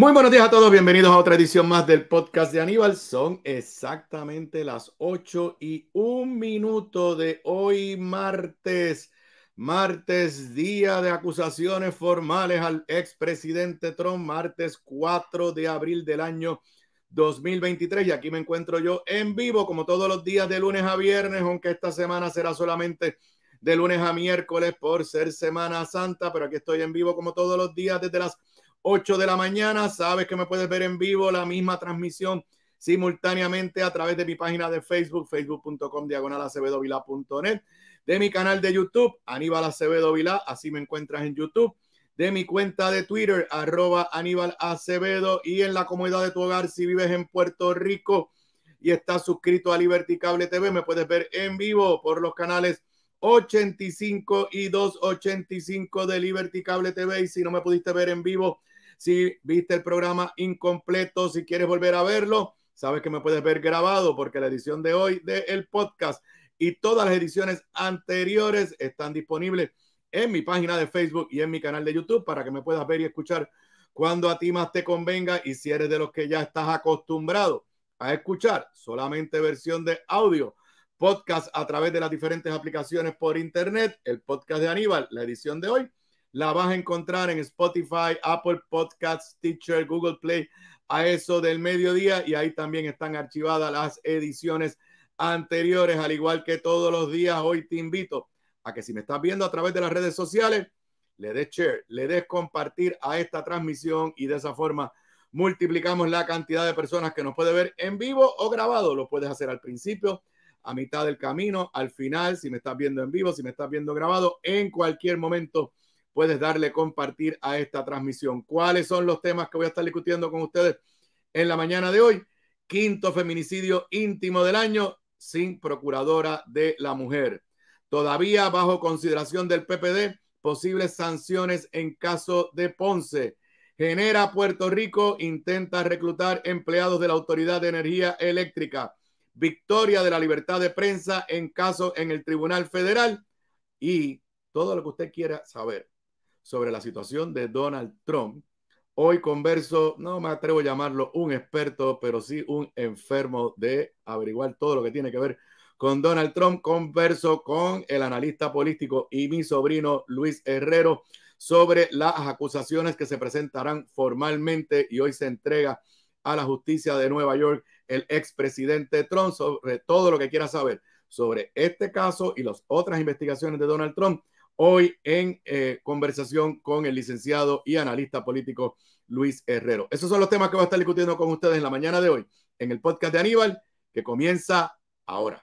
Muy buenos días a todos, bienvenidos a otra edición más del podcast de Aníbal. Son exactamente las 8 y un minuto de hoy martes, martes día de acusaciones formales al expresidente Trump, martes 4 de abril del año 2023 y aquí me encuentro yo en vivo como todos los días de lunes a viernes, aunque esta semana será solamente de lunes a miércoles por ser Semana Santa, pero aquí estoy en vivo como todos los días desde las 8 de la mañana. Sabes que me puedes ver en vivo la misma transmisión simultáneamente a través de mi página de Facebook, facebook.com diagonal de mi canal de YouTube, Aníbal Acevedo así me encuentras en YouTube, de mi cuenta de Twitter, arroba Aníbal Acevedo, y en la comodidad de tu hogar, si vives en Puerto Rico y estás suscrito a Liberty Cable TV, me puedes ver en vivo por los canales 85 y 285 de Liberty Cable TV. Y si no me pudiste ver en vivo, si viste el programa incompleto, si quieres volver a verlo, sabes que me puedes ver grabado porque la edición de hoy del podcast y todas las ediciones anteriores están disponibles en mi página de Facebook y en mi canal de YouTube para que me puedas ver y escuchar cuando a ti más te convenga y si eres de los que ya estás acostumbrado a escuchar solamente versión de audio podcast a través de las diferentes aplicaciones por internet. El podcast de Aníbal, la edición de hoy, la vas a encontrar en Spotify, Apple Podcasts, Teacher, Google Play, a eso del mediodía. Y ahí también están archivadas las ediciones anteriores, al igual que todos los días. Hoy te invito a que si me estás viendo a través de las redes sociales, le des share, le des compartir a esta transmisión y de esa forma multiplicamos la cantidad de personas que nos puede ver en vivo o grabado. Lo puedes hacer al principio a mitad del camino, al final, si me estás viendo en vivo, si me estás viendo grabado, en cualquier momento puedes darle compartir a esta transmisión. ¿Cuáles son los temas que voy a estar discutiendo con ustedes en la mañana de hoy? Quinto feminicidio íntimo del año sin procuradora de la mujer. Todavía bajo consideración del PPD, posibles sanciones en caso de Ponce. Genera Puerto Rico intenta reclutar empleados de la Autoridad de Energía Eléctrica victoria de la libertad de prensa en caso en el Tribunal Federal y todo lo que usted quiera saber sobre la situación de Donald Trump. Hoy converso, no me atrevo a llamarlo un experto, pero sí un enfermo de averiguar todo lo que tiene que ver con Donald Trump. Converso con el analista político y mi sobrino Luis Herrero sobre las acusaciones que se presentarán formalmente y hoy se entrega a la justicia de Nueva York el expresidente Trump sobre todo lo que quiera saber sobre este caso y las otras investigaciones de Donald Trump hoy en eh, conversación con el licenciado y analista político Luis Herrero. Esos son los temas que voy a estar discutiendo con ustedes en la mañana de hoy en el podcast de Aníbal que comienza ahora.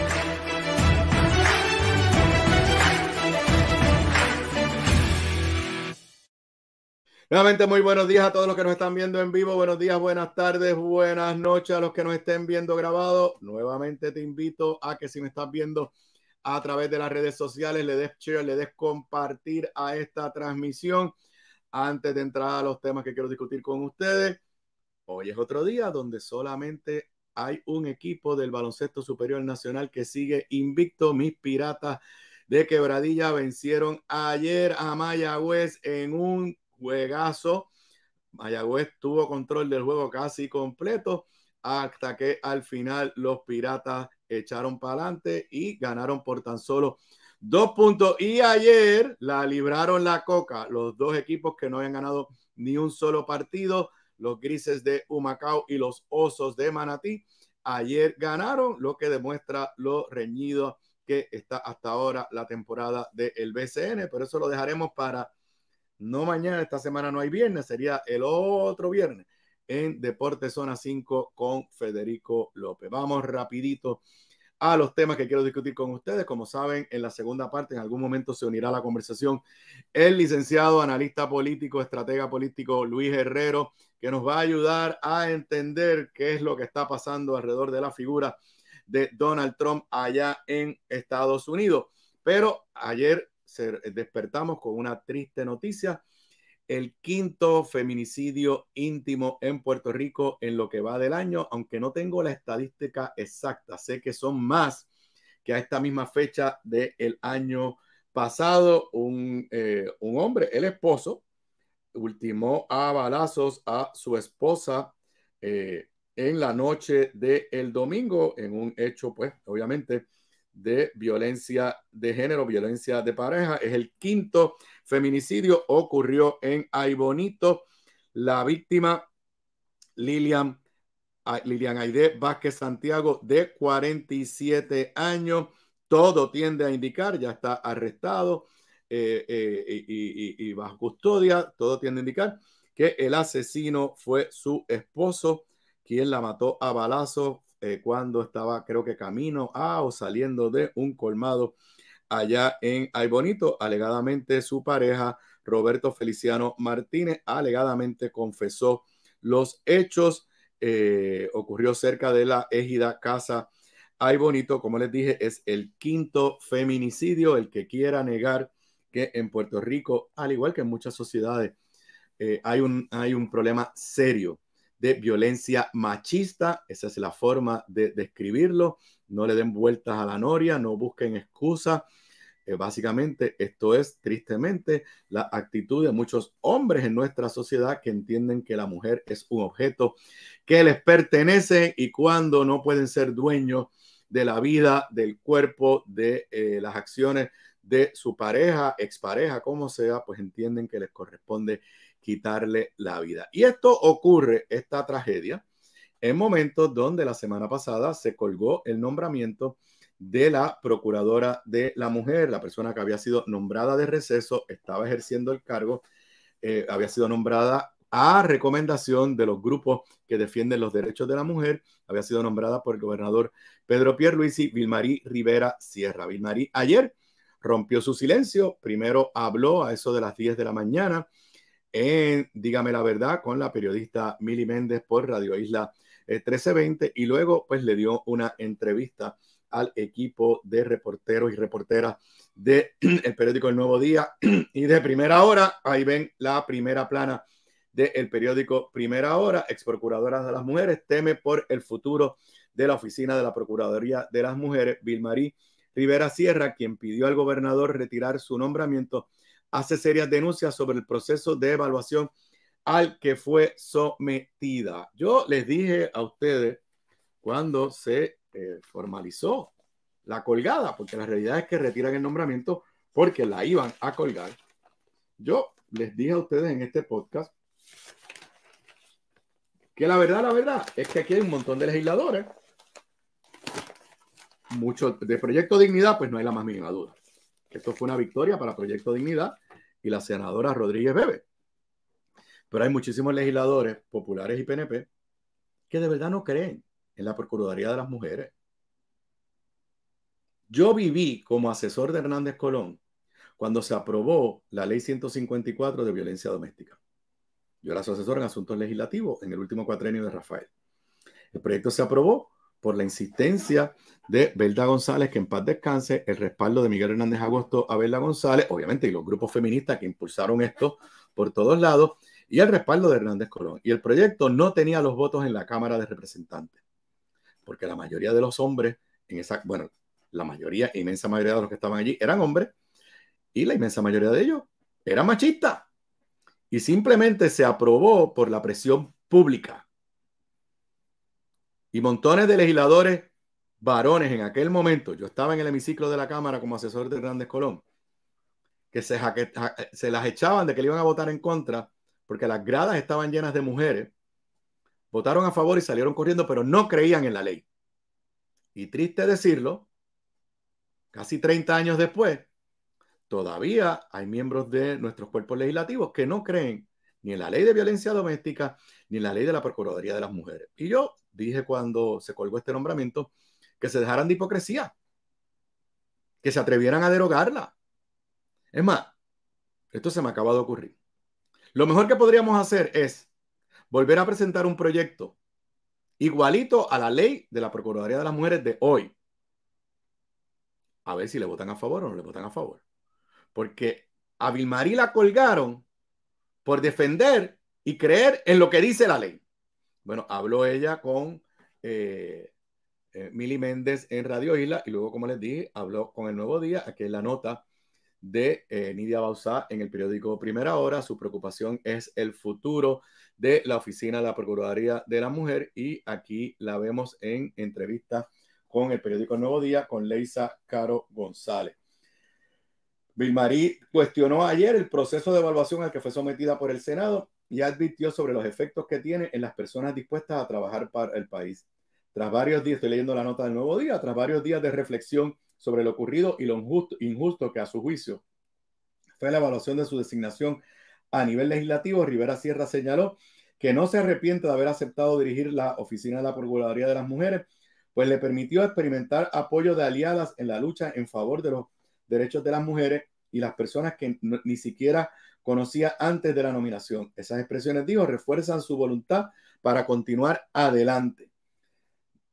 Nuevamente, muy buenos días a todos los que nos están viendo en vivo. Buenos días, buenas tardes, buenas noches a los que nos estén viendo grabado. Nuevamente te invito a que si me estás viendo a través de las redes sociales, le des share, le des compartir a esta transmisión. Antes de entrar a los temas que quiero discutir con ustedes, hoy es otro día donde solamente hay un equipo del baloncesto superior nacional que sigue invicto, mis piratas de Quebradilla vencieron ayer a Mayagüez en un juegazo. Mayagüez tuvo control del juego casi completo hasta que al final los Piratas echaron para adelante y ganaron por tan solo dos puntos. Y ayer la libraron la coca, los dos equipos que no habían ganado ni un solo partido, los Grises de Humacao y los Osos de Manatí. Ayer ganaron, lo que demuestra lo reñido que está hasta ahora la temporada del BCN, pero eso lo dejaremos para no mañana, esta semana no hay viernes, sería el otro viernes en Deporte Zona 5 con Federico López. Vamos rapidito a los temas que quiero discutir con ustedes. Como saben, en la segunda parte, en algún momento se unirá a la conversación el licenciado analista político, estratega político Luis Herrero, que nos va a ayudar a entender qué es lo que está pasando alrededor de la figura de Donald Trump allá en Estados Unidos. Pero ayer eh, despertamos con una triste noticia. El quinto feminicidio íntimo en Puerto Rico en lo que va del año, aunque no tengo la estadística exacta, sé que son más que a esta misma fecha del el año pasado, un, eh, un hombre, el esposo, ultimó a balazos a su esposa eh, en la noche del domingo, en un hecho, pues, obviamente, de violencia de género, violencia de pareja. Es el quinto feminicidio, ocurrió en Aybonito. La víctima, Lilian, Lilian Aide Vázquez Santiago, de 47 años. Todo tiende a indicar, ya está arrestado eh, eh, y, y bajo custodia, todo tiende a indicar que el asesino fue su esposo, quien la mató a balazos eh, cuando estaba, creo que camino a o saliendo de un colmado allá en Bonito. Alegadamente su pareja, Roberto Feliciano Martínez, alegadamente confesó los hechos. Eh, ocurrió cerca de la égida Casa Bonito. Como les dije, es el quinto feminicidio. El que quiera negar que en Puerto Rico, al igual que en muchas sociedades, eh, hay, un, hay un problema serio de violencia machista. Esa es la forma de describirlo. no le den vueltas a la noria, no busquen excusas. Eh, básicamente, esto es tristemente la actitud de muchos hombres en nuestra sociedad que entienden que la mujer es un objeto que les pertenece y cuando no pueden ser dueños de la vida, del cuerpo, de eh, las acciones de su pareja, expareja, como sea, pues entienden que les corresponde quitarle la vida. Y esto ocurre, esta tragedia, en momentos donde la semana pasada se colgó el nombramiento de la procuradora de la mujer, la persona que había sido nombrada de receso, estaba ejerciendo el cargo, eh, había sido nombrada a recomendación de los grupos que defienden los derechos de la mujer, había sido nombrada por el gobernador Pedro Pierluisi, Vilmarí Rivera Sierra. Vilmarí ayer rompió su silencio, primero habló a eso de las 10 de la mañana, en Dígame la Verdad con la periodista Mili Méndez por Radio Isla 1320 eh, y luego pues le dio una entrevista al equipo de reporteros y reporteras del el periódico El Nuevo Día y de primera hora, ahí ven la primera plana del el periódico Primera Hora, ex procuradora de las mujeres, teme por el futuro de la oficina de la Procuraduría de las Mujeres, Vilmarí Rivera Sierra, quien pidió al gobernador retirar su nombramiento hace serias denuncias sobre el proceso de evaluación al que fue sometida. Yo les dije a ustedes cuando se eh, formalizó la colgada, porque la realidad es que retiran el nombramiento porque la iban a colgar. Yo les dije a ustedes en este podcast que la verdad, la verdad, es que aquí hay un montón de legisladores. Muchos de Proyecto Dignidad, pues no hay la más mínima duda. Esto fue una victoria para Proyecto Dignidad y la senadora Rodríguez Bebe. Pero hay muchísimos legisladores populares y PNP que de verdad no creen en la Procuraduría de las Mujeres. Yo viví como asesor de Hernández Colón cuando se aprobó la ley 154 de violencia doméstica. Yo era su asesor en asuntos legislativos en el último cuatrenio de Rafael. El proyecto se aprobó por la insistencia de Belda González, que en paz descanse, el respaldo de Miguel Hernández Agosto a Belda González, obviamente, y los grupos feministas que impulsaron esto por todos lados, y el respaldo de Hernández Colón. Y el proyecto no tenía los votos en la Cámara de Representantes, porque la mayoría de los hombres, en esa, bueno, la mayoría, inmensa mayoría de los que estaban allí eran hombres, y la inmensa mayoría de ellos eran machistas. Y simplemente se aprobó por la presión pública y montones de legisladores varones en aquel momento, yo estaba en el hemiciclo de la Cámara como asesor de grandes Colón, que se, eh, se las echaban de que le iban a votar en contra porque las gradas estaban llenas de mujeres, votaron a favor y salieron corriendo, pero no creían en la ley. Y triste decirlo, casi 30 años después, todavía hay miembros de nuestros cuerpos legislativos que no creen ni en la ley de violencia doméstica, ni en la ley de la Procuraduría de las Mujeres. Y yo dije cuando se colgó este nombramiento que se dejaran de hipocresía, que se atrevieran a derogarla. Es más, esto se me acaba de ocurrir. Lo mejor que podríamos hacer es volver a presentar un proyecto igualito a la ley de la Procuraduría de las Mujeres de hoy. A ver si le votan a favor o no le votan a favor. Porque a Vilmarí la colgaron por defender y creer en lo que dice la ley. Bueno, habló ella con eh, eh Mili Méndez en Radio Isla y luego, como les dije, habló con El Nuevo Día, aquí es la nota de eh, Nidia Bausá en el periódico Primera Hora. Su preocupación es el futuro de la oficina de la Procuraduría de la Mujer y aquí la vemos en entrevista con el periódico Nuevo Día con Leisa Caro González. Vilmarí cuestionó ayer el proceso de evaluación al que fue sometida por el Senado y advirtió sobre los efectos que tiene en las personas dispuestas a trabajar para el país. Tras varios días, estoy leyendo la nota del nuevo día, tras varios días de reflexión sobre lo ocurrido y lo injusto, injusto que a su juicio fue la evaluación de su designación a nivel legislativo, Rivera Sierra señaló que no se arrepiente de haber aceptado dirigir la Oficina de la Procuraduría de las Mujeres, pues le permitió experimentar apoyo de aliadas en la lucha en favor de los derechos de las mujeres y las personas que ni siquiera conocía antes de la nominación. Esas expresiones, digo, refuerzan su voluntad para continuar adelante.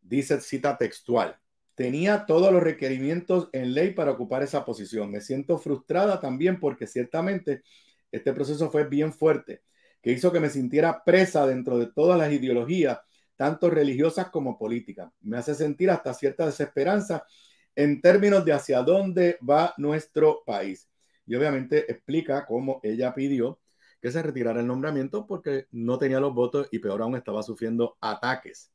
Dice cita textual. Tenía todos los requerimientos en ley para ocupar esa posición. Me siento frustrada también porque ciertamente este proceso fue bien fuerte, que hizo que me sintiera presa dentro de todas las ideologías, tanto religiosas como políticas. Me hace sentir hasta cierta desesperanza en términos de hacia dónde va nuestro país y obviamente explica cómo ella pidió que se retirara el nombramiento porque no tenía los votos y peor aún estaba sufriendo ataques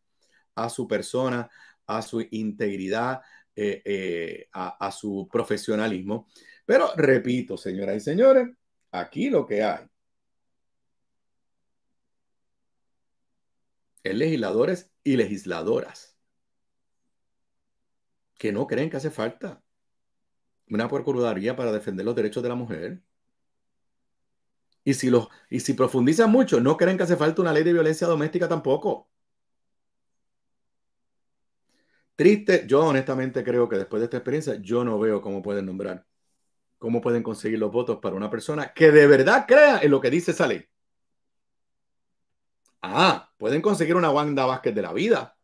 a su persona, a su integridad, eh, eh, a, a su profesionalismo. Pero repito, señoras y señores, aquí lo que hay es legisladores y legisladoras que no creen que hace falta una procuraduría para defender los derechos de la mujer. Y si, los, y si profundizan mucho, no creen que hace falta una ley de violencia doméstica tampoco. Triste, yo honestamente creo que después de esta experiencia, yo no veo cómo pueden nombrar, cómo pueden conseguir los votos para una persona que de verdad crea en lo que dice esa ley. Ah, pueden conseguir una Wanda Vázquez de la vida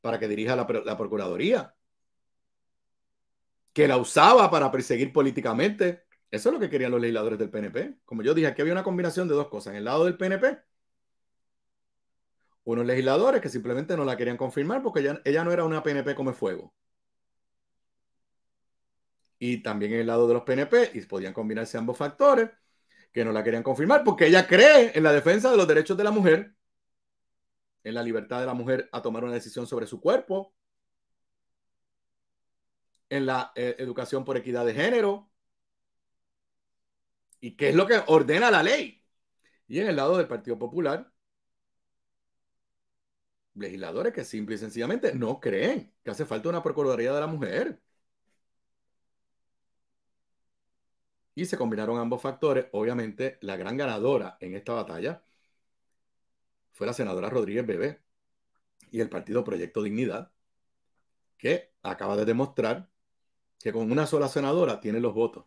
para que dirija la Procuraduría que la usaba para perseguir políticamente. Eso es lo que querían los legisladores del PNP. Como yo dije, aquí había una combinación de dos cosas. En el lado del PNP, unos legisladores que simplemente no la querían confirmar porque ella, ella no era una PNP como fuego. Y también en el lado de los PNP, y podían combinarse ambos factores, que no la querían confirmar porque ella cree en la defensa de los derechos de la mujer, en la libertad de la mujer a tomar una decisión sobre su cuerpo, en la eh, educación por equidad de género. ¿Y qué es lo que ordena la ley? Y en el lado del Partido Popular, legisladores que simple y sencillamente no creen que hace falta una Procuraduría de la Mujer. Y se combinaron ambos factores. Obviamente, la gran ganadora en esta batalla fue la senadora Rodríguez Bebé y el partido Proyecto Dignidad, que acaba de demostrar que con una sola senadora tiene los votos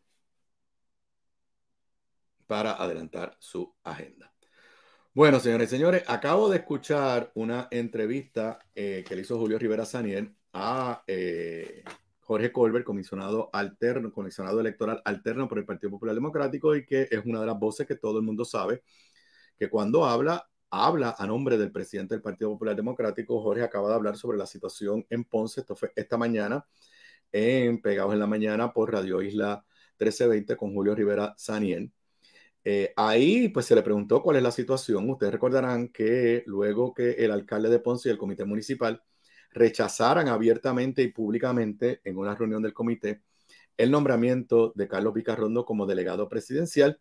para adelantar su agenda. Bueno, señores y señores, acabo de escuchar una entrevista eh, que le hizo Julio Rivera Saniel a eh, Jorge Colbert, comisionado alterno, comisionado electoral alterno por el Partido Popular Democrático y que es una de las voces que todo el mundo sabe que cuando habla, habla a nombre del presidente del Partido Popular Democrático. Jorge acaba de hablar sobre la situación en Ponce, esto esta mañana en Pegados en la Mañana por Radio Isla 1320 con Julio Rivera Saniel. Eh, ahí pues se le preguntó cuál es la situación. Ustedes recordarán que luego que el alcalde de Ponce y el comité municipal rechazaran abiertamente y públicamente en una reunión del comité el nombramiento de Carlos Vicarrondo como delegado presidencial,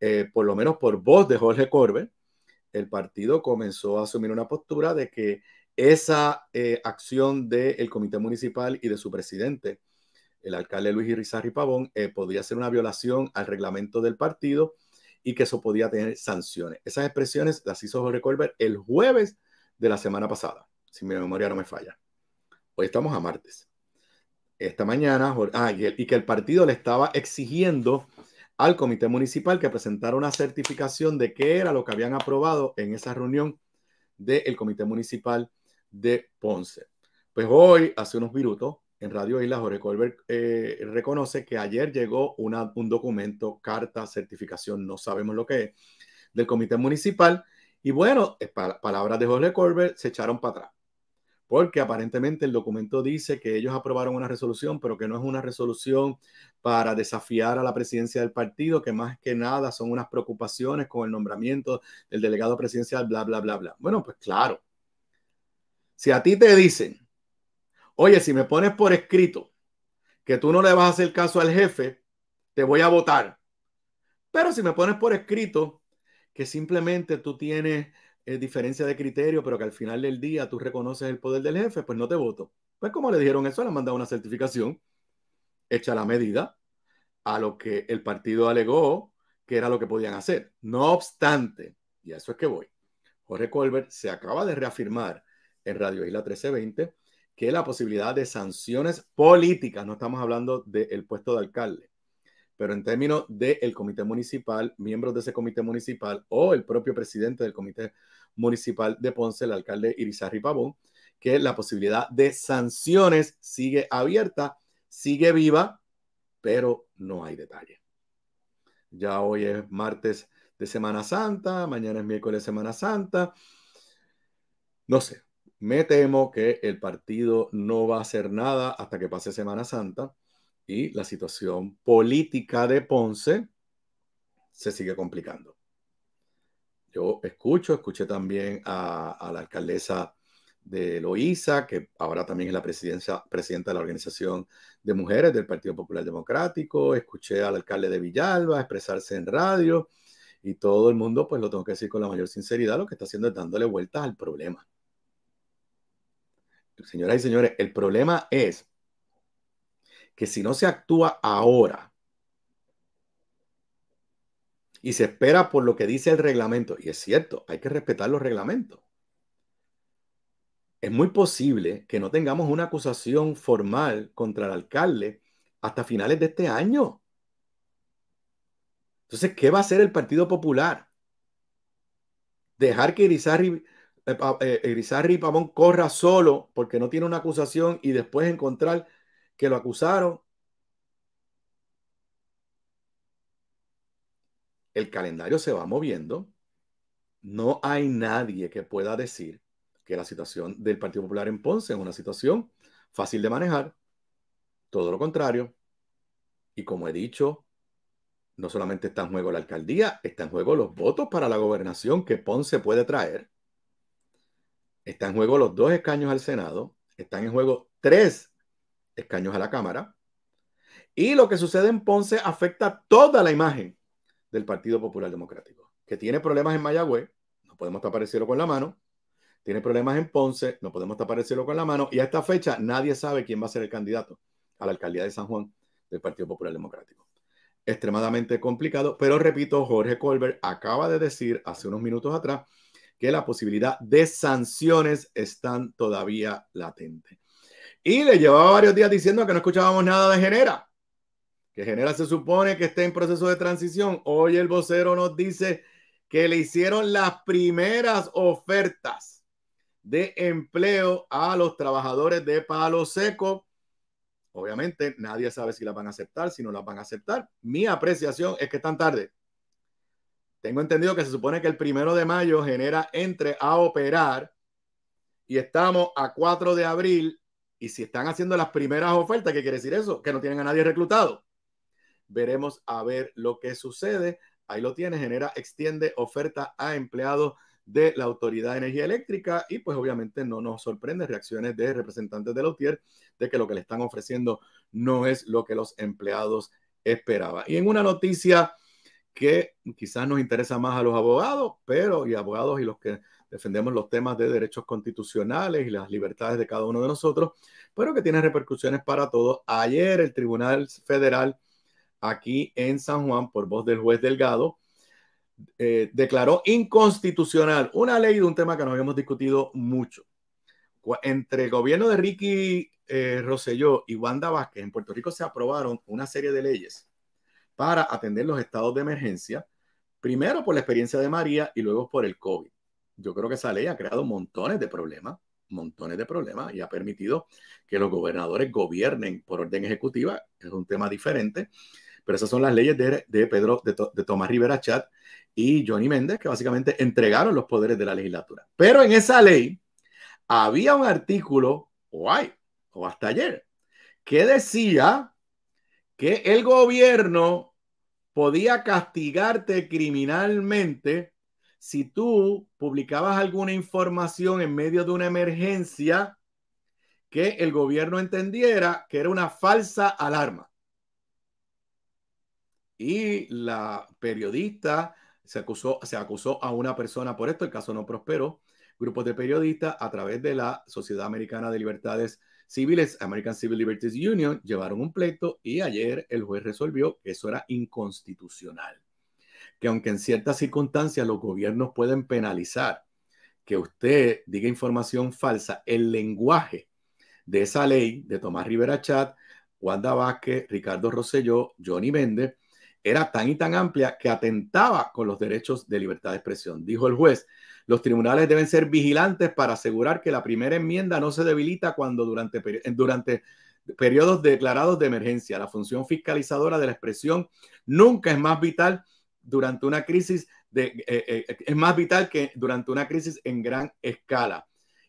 eh, por lo menos por voz de Jorge Corbe, el partido comenzó a asumir una postura de que esa eh, acción del comité municipal y de su presidente, el alcalde Luis Irizarry Pavón, eh, podía ser una violación al reglamento del partido y que eso podía tener sanciones. Esas expresiones las hizo Jorge Colbert el jueves de la semana pasada, si mi memoria no me falla. Hoy estamos a martes. Esta mañana, ah, y, y que el partido le estaba exigiendo al comité municipal que presentara una certificación de qué era lo que habían aprobado en esa reunión del comité municipal de Ponce. Pues hoy, hace unos minutos, en Radio Isla, Jorge Colbert eh, reconoce que ayer llegó una, un documento, carta, certificación, no sabemos lo que es, del Comité Municipal. Y bueno, palabras de Jorge Colbert, se echaron para atrás. Porque aparentemente el documento dice que ellos aprobaron una resolución, pero que no es una resolución para desafiar a la presidencia del partido, que más que nada son unas preocupaciones con el nombramiento del delegado presidencial, bla, bla, bla, bla. Bueno, pues claro, si a ti te dicen, oye, si me pones por escrito que tú no le vas a hacer caso al jefe, te voy a votar. Pero si me pones por escrito que simplemente tú tienes eh, diferencia de criterio, pero que al final del día tú reconoces el poder del jefe, pues no te voto. Pues como le dijeron eso, le han mandado una certificación hecha la medida a lo que el partido alegó que era lo que podían hacer. No obstante, y eso es que voy, Jorge Colbert se acaba de reafirmar en Radio Isla 1320, que la posibilidad de sanciones políticas, no estamos hablando del puesto de alcalde, pero en términos del comité municipal, miembros de ese comité municipal o el propio presidente del comité municipal de Ponce, el alcalde Irizarry Pavón, que la posibilidad de sanciones sigue abierta, sigue viva, pero no hay detalle. Ya hoy es martes de Semana Santa, mañana es miércoles de Semana Santa. No sé, me temo que el partido no va a hacer nada hasta que pase Semana Santa y la situación política de Ponce se sigue complicando. Yo escucho, escuché también a, la alcaldesa de Loíza, que ahora también es la presidenta de la Organización de Mujeres del Partido Popular Democrático. Escuché al alcalde de Villalba expresarse en radio y todo el mundo, pues lo tengo que decir con la mayor sinceridad, lo que está haciendo es dándole vueltas al problema señoras y señores, el problema es que si no se actúa ahora y se espera por lo que dice el reglamento, y es cierto, hay que respetar los reglamentos, es muy posible que no tengamos una acusación formal contra el alcalde hasta finales de este año. Entonces, ¿qué va a hacer el Partido Popular? Dejar que Irizarry Grisarri eh, eh, Pamón corra solo porque no tiene una acusación y después encontrar que lo acusaron. El calendario se va moviendo. No hay nadie que pueda decir que la situación del Partido Popular en Ponce es una situación fácil de manejar. Todo lo contrario. Y como he dicho, no solamente está en juego la alcaldía, está en juego los votos para la gobernación que Ponce puede traer están en juego los dos escaños al Senado, están en juego tres escaños a la Cámara. Y lo que sucede en Ponce afecta toda la imagen del Partido Popular Democrático, que tiene problemas en Mayagüez, no podemos tapar el con la mano, tiene problemas en Ponce, no podemos tapar el con la mano, y a esta fecha nadie sabe quién va a ser el candidato a la alcaldía de San Juan del Partido Popular Democrático. Extremadamente complicado, pero repito, Jorge Colbert acaba de decir hace unos minutos atrás que la posibilidad de sanciones están todavía latente. Y le llevaba varios días diciendo que no escuchábamos nada de Genera, que Genera se supone que está en proceso de transición. Hoy el vocero nos dice que le hicieron las primeras ofertas de empleo a los trabajadores de Palo Seco. Obviamente nadie sabe si las van a aceptar, si no las van a aceptar. Mi apreciación es que están tarde. Tengo entendido que se supone que el primero de mayo genera entre a operar y estamos a 4 de abril y si están haciendo las primeras ofertas, ¿qué quiere decir eso? Que no tienen a nadie reclutado. Veremos a ver lo que sucede. Ahí lo tiene, genera, extiende oferta a empleados de la Autoridad de Energía Eléctrica y pues obviamente no nos sorprende reacciones de representantes de la UTIER de que lo que le están ofreciendo no es lo que los empleados esperaban. Y en una noticia que quizás nos interesa más a los abogados, pero y abogados y los que defendemos los temas de derechos constitucionales y las libertades de cada uno de nosotros, pero que tiene repercusiones para todos. Ayer el Tribunal Federal aquí en San Juan, por voz del juez Delgado, eh, declaró inconstitucional una ley de un tema que no habíamos discutido mucho. Entre el gobierno de Ricky Roselló eh, Rosselló y Wanda Vázquez en Puerto Rico se aprobaron una serie de leyes para atender los estados de emergencia, primero por la experiencia de María y luego por el COVID. Yo creo que esa ley ha creado montones de problemas, montones de problemas y ha permitido que los gobernadores gobiernen por orden ejecutiva, es un tema diferente, pero esas son las leyes de, Pedro, de, Tomás Rivera Chat y Johnny Méndez, que básicamente entregaron los poderes de la legislatura. Pero en esa ley había un artículo, o hay, o hasta ayer, que decía que el gobierno podía castigarte criminalmente si tú publicabas alguna información en medio de una emergencia que el gobierno entendiera que era una falsa alarma. Y la periodista se acusó, se acusó a una persona por esto, el caso no prosperó. Grupos de periodistas a través de la Sociedad Americana de Libertades civiles, American Civil Liberties Union, llevaron un pleito y ayer el juez resolvió que eso era inconstitucional. Que aunque en ciertas circunstancias los gobiernos pueden penalizar que usted diga información falsa, el lenguaje de esa ley de Tomás Rivera Chat, Wanda Vázquez, Ricardo Roselló, Johnny Méndez, era tan y tan amplia que atentaba con los derechos de libertad de expresión. Dijo el juez, los tribunales deben ser vigilantes para asegurar que la primera enmienda no se debilita cuando durante, durante periodos declarados de emergencia. La función fiscalizadora de la expresión nunca es más vital durante una crisis eh, eh, eh, es más vital que durante una crisis en gran escala.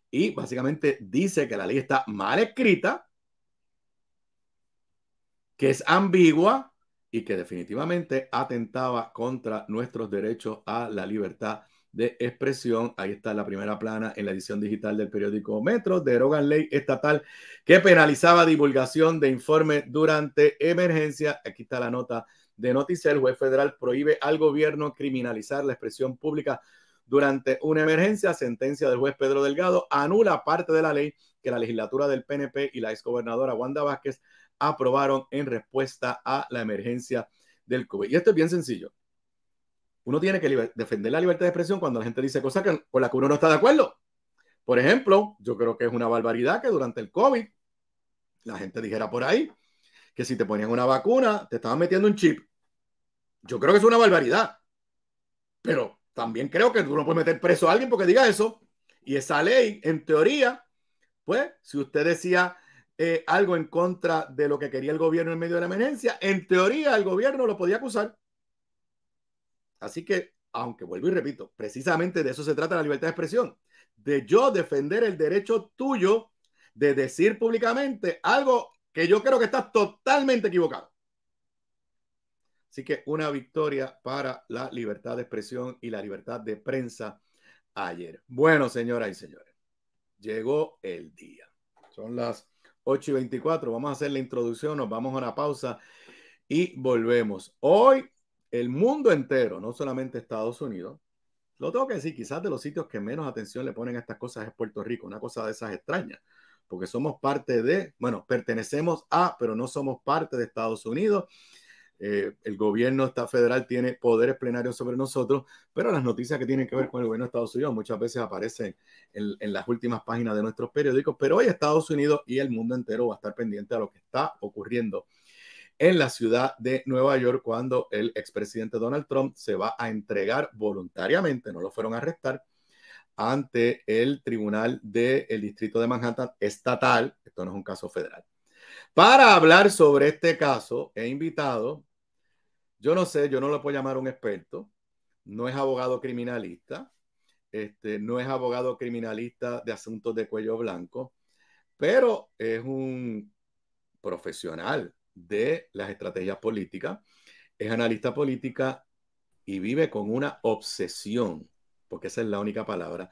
Y básicamente dice que la ley está mal escrita, que es ambigua y que definitivamente atentaba contra nuestros derechos a la libertad de expresión. Ahí está la primera plana en la edición digital del periódico Metro. Derogan ley estatal que penalizaba divulgación de informe durante emergencia. Aquí está la nota de noticia. El juez federal prohíbe al gobierno criminalizar la expresión pública durante una emergencia. Sentencia del juez Pedro Delgado anula parte de la ley que la legislatura del PNP y la exgobernadora Wanda Vázquez aprobaron en respuesta a la emergencia del COVID. Y esto es bien sencillo uno tiene que defender la libertad de expresión cuando la gente dice cosas que, con las que uno no está de acuerdo. Por ejemplo, yo creo que es una barbaridad que durante el COVID la gente dijera por ahí que si te ponían una vacuna, te estaban metiendo un chip. Yo creo que es una barbaridad. Pero también creo que uno puede meter preso a alguien porque diga eso. Y esa ley, en teoría, pues, si usted decía eh, algo en contra de lo que quería el gobierno en medio de la emergencia, en teoría el gobierno lo podía acusar. Así que, aunque vuelvo y repito, precisamente de eso se trata la libertad de expresión, de yo defender el derecho tuyo de decir públicamente algo que yo creo que está totalmente equivocado. Así que una victoria para la libertad de expresión y la libertad de prensa ayer. Bueno, señoras y señores, llegó el día. Son las 8 y 24. Vamos a hacer la introducción, nos vamos a una pausa y volvemos. Hoy el mundo entero, no solamente Estados Unidos, lo tengo que decir, quizás de los sitios que menos atención le ponen a estas cosas es Puerto Rico, una cosa de esas extrañas, porque somos parte de, bueno, pertenecemos a, pero no somos parte de Estados Unidos. Eh, el gobierno federal tiene poderes plenarios sobre nosotros, pero las noticias que tienen que ver con el gobierno de Estados Unidos muchas veces aparecen en, las últimas páginas de nuestros periódicos, pero hoy Estados Unidos y el mundo entero va a estar pendiente a lo que está ocurriendo en la ciudad de Nueva York cuando el expresidente Donald Trump se va a entregar voluntariamente, no lo fueron a arrestar, ante el tribunal del distrito de Manhattan estatal, esto no es un caso federal. Para hablar sobre este caso, he invitado, yo no sé, yo no lo puedo llamar un experto, no es abogado criminalista, este, no es abogado criminalista de asuntos de cuello blanco, pero es un profesional de las estrategias políticas, es analista política y vive con una obsesión, porque esa es la única palabra,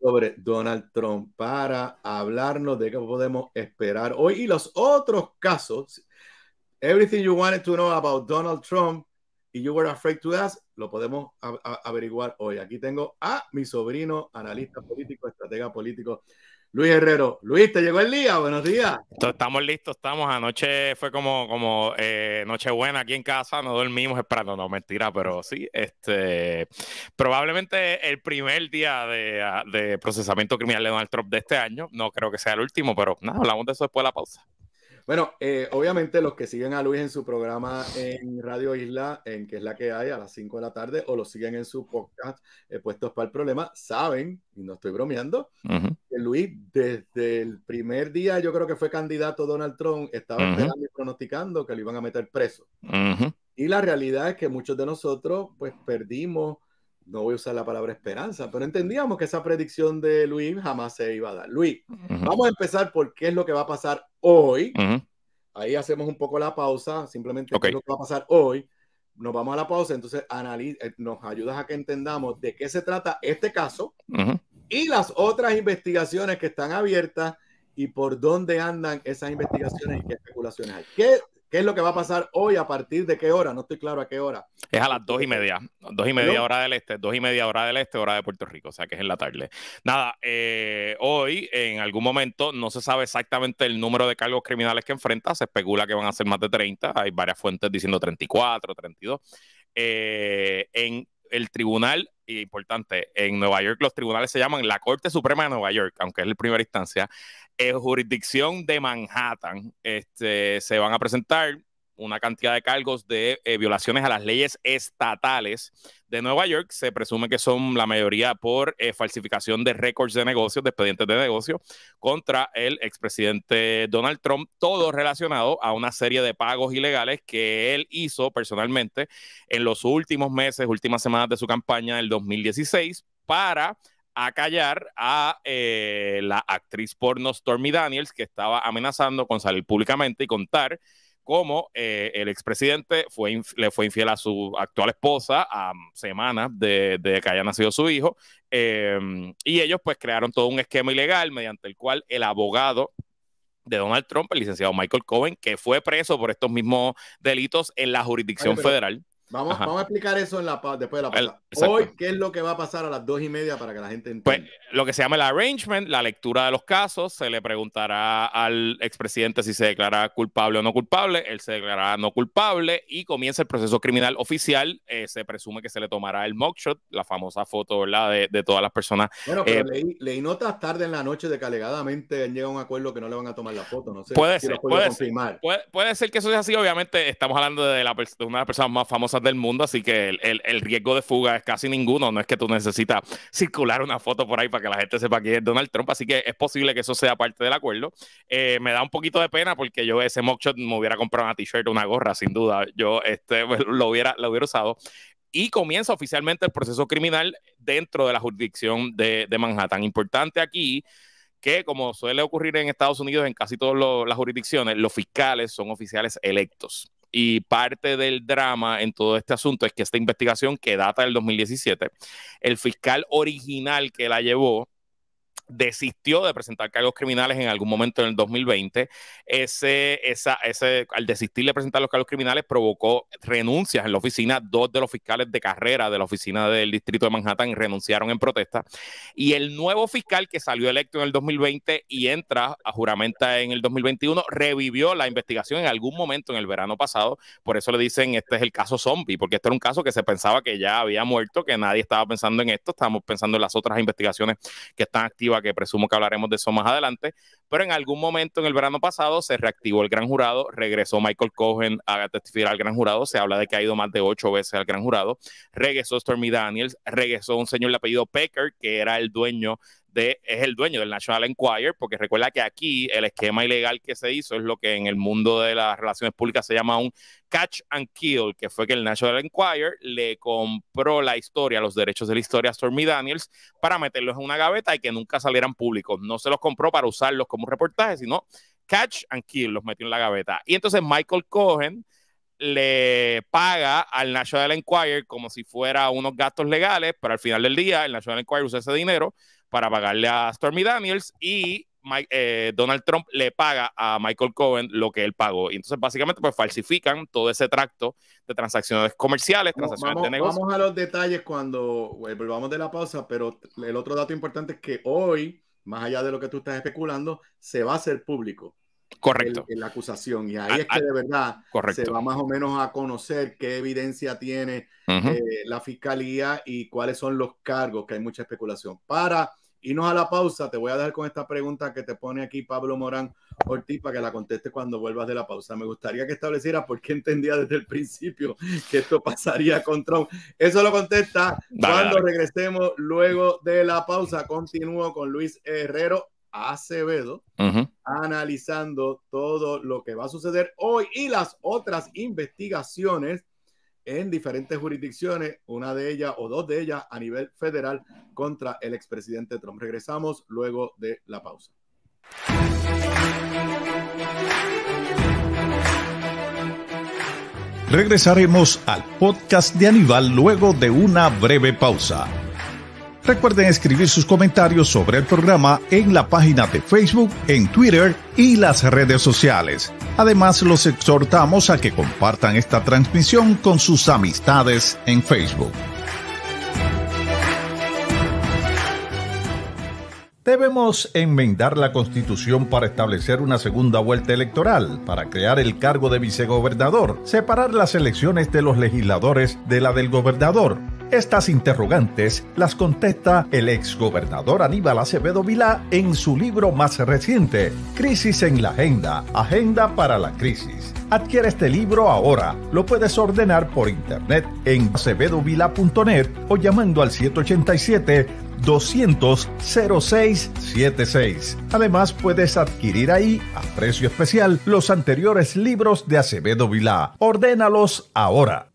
sobre Donald Trump para hablarnos de qué podemos esperar hoy y los otros casos. Everything you wanted to know about Donald Trump y You Were Afraid to Ask, lo podemos averiguar hoy. Aquí tengo a mi sobrino, analista político, estratega político, Luis Herrero. Luis, ¿te llegó el día? Buenos días. Estamos listos, estamos. Anoche fue como, como eh, aquí en casa, no dormimos esperando, no, mentira, pero sí, este, probablemente el primer día de, de procesamiento criminal de Donald Trump de este año, no creo que sea el último, pero nada, hablamos de eso después de la pausa. Bueno, eh, obviamente los que siguen a Luis en su programa en Radio Isla, en que es la que hay a las 5 de la tarde, o lo siguen en su podcast eh, Puestos para el Problema, saben, y no estoy bromeando, que Luis desde el primer día, yo creo que fue candidato Donald Trump, estaba pronosticando que lo iban a meter preso. Y la realidad es que muchos de nosotros, pues, perdimos no voy a usar la palabra esperanza, pero entendíamos que esa predicción de Luis jamás se iba a dar. Luis, vamos a empezar por qué es lo que va a pasar hoy. Ahí hacemos un poco la pausa, simplemente lo que va a pasar hoy. Nos vamos a la pausa, entonces eh, nos ayudas a que entendamos de qué se trata este caso y las otras investigaciones que están abiertas y por dónde andan esas investigaciones y qué especulaciones hay. ¿Qué es lo que va a pasar hoy? ¿A partir de qué hora? No estoy claro a qué hora. Es a las dos y media. Dos y media hora del este, dos y media hora del este, hora de Puerto Rico, o sea que es en la tarde. Nada, eh, hoy en algún momento no se sabe exactamente el número de cargos criminales que enfrenta, se especula que van a ser más de 30, hay varias fuentes diciendo 34, 32. Eh, en el tribunal, y importante, en Nueva York los tribunales se llaman la Corte Suprema de Nueva York, aunque es la primera instancia, en eh, jurisdicción de Manhattan este, se van a presentar una cantidad de cargos de eh, violaciones a las leyes estatales de Nueva York. Se presume que son la mayoría por eh, falsificación de récords de negocios, de expedientes de negocio, contra el expresidente Donald Trump, todo relacionado a una serie de pagos ilegales que él hizo personalmente en los últimos meses, últimas semanas de su campaña del 2016 para a callar a eh, la actriz porno Stormy Daniels, que estaba amenazando con salir públicamente y contar cómo eh, el expresidente fue le fue infiel a su actual esposa a semanas de, que haya nacido su hijo. Em, y ellos pues crearon todo un esquema ilegal mediante el cual el abogado de Donald Trump, el licenciado Michael Cohen, que fue preso por estos mismos delitos en la jurisdicción federal. Vamos, a explicar eso en la, después de la pausa. Hoy, ¿qué es lo que va a pasar a las dos y media para que la gente entienda? Pues lo que se llama el arrangement, la lectura de los casos, se le preguntará al expresidente si se declara culpable o no culpable, él se declarará no culpable y comienza el proceso criminal oficial, eh, se presume que se le tomará el mugshot, la famosa foto, ¿verdad?, de, todas las personas. Bueno, pero eh, leí, notas tarde en la noche de que alegadamente llega un acuerdo que no le van a tomar la foto, no sé. Puede ser, puede ser, puede, ser que eso sea así, obviamente estamos hablando de, de una de las personas más famosas del mundo, así que el, riesgo de fuga es casi ninguno. No es que tú necesitas circular una foto por ahí para que la gente sepa quién es Donald Trump, así que es posible que eso sea parte del acuerdo. Eh, me da un poquito de pena porque yo ese mockshot me hubiera comprado una t-shirt, una gorra, sin duda. Yo este, pues, lo, hubiera, lo hubiera usado y comienza oficialmente el proceso criminal dentro de la jurisdicción de, de, Manhattan. Importante aquí que, como suele ocurrir en Estados Unidos, en casi todas las jurisdicciones, los fiscales son oficiales electos y parte del drama en todo este asunto es que esta investigación que data del 2017, el fiscal original que la llevó, desistió de presentar cargos criminales en algún momento en el 2020. Ese, esa, ese, al desistir de presentar los cargos criminales provocó renuncias en la oficina. Dos de los fiscales de carrera de la oficina del distrito de Manhattan renunciaron en protesta. Y el nuevo fiscal que salió electo en el 2020 y entra a juramenta en el 2021 revivió la investigación en algún momento en el verano pasado. Por eso le dicen este es el caso zombie, porque este era un caso que se pensaba que ya había muerto, que nadie estaba pensando en esto. Estamos pensando en las otras investigaciones que están activas que presumo que hablaremos de eso más adelante, pero en algún momento en el verano pasado se reactivó el gran jurado, regresó Michael Cohen a testificar al gran jurado, se habla de que ha ido más de ocho veces al gran jurado, regresó Stormy Daniels, regresó un señor de apellido Pecker, que era el dueño es el dueño del National Enquirer, porque recuerda que aquí el esquema ilegal que se hizo es lo que en el mundo de las relaciones públicas se llama un catch and kill, que fue que el National Enquirer le compró la historia, los derechos de la historia a Stormy Daniels para meterlos en una gaveta y que nunca salieran públicos. No se los compró para usarlos como reportaje, sino catch and kill, los metió en la gaveta. Y entonces Michael Cohen le paga al National Enquirer como si fuera unos gastos legales, pero al final del día el National Enquirer usa ese dinero para pagarle a Stormy Daniels y eh, Donald Trump le paga a Michael Cohen lo que él pagó. Y entonces básicamente pues falsifican todo ese tracto de transacciones comerciales, transacciones de negocios. Vamos a los detalles cuando eh, volvamos de la pausa, pero el otro dato importante es que hoy, más allá de lo que tú estás especulando, se va a hacer público Correcto. En, la acusación. Y ahí ah, es que ah, de verdad se va más o menos a conocer qué evidencia tiene eh, la fiscalía y cuáles son los cargos, que hay mucha especulación. Para irnos a la pausa, te voy a dejar con esta pregunta que te pone aquí Pablo Morán Ortiz para que la conteste cuando vuelvas de la pausa. Me gustaría que estableciera por qué entendía desde el principio que esto pasaría con Trump. Eso lo contesta cuando regresemos luego de la pausa. Continúo con Luis Herrero Acevedo, analizando todo lo que va a suceder hoy y las otras investigaciones en diferentes jurisdicciones, una de ellas o dos de ellas a nivel federal contra el expresidente Trump. Regresamos luego de la pausa. Regresaremos al podcast de Aníbal luego de una breve pausa. Recuerden escribir sus comentarios sobre el programa en la página de Facebook, en Twitter y las redes sociales. Además, los exhortamos a que compartan esta transmisión con sus amistades en Facebook. Debemos enmendar la constitución para establecer una segunda vuelta electoral, para crear el cargo de vicegobernador, separar las elecciones de los legisladores de la del gobernador, estas interrogantes las contesta el exgobernador Aníbal Acevedo Vilá en su libro más reciente, Crisis en la Agenda, Agenda para la Crisis. Adquiere este libro ahora. Lo puedes ordenar por internet en acevedovila.net o llamando al 787 200 0676. Además, puedes adquirir ahí, a precio especial, los anteriores libros de Acevedo Vilá. Ordénalos ahora.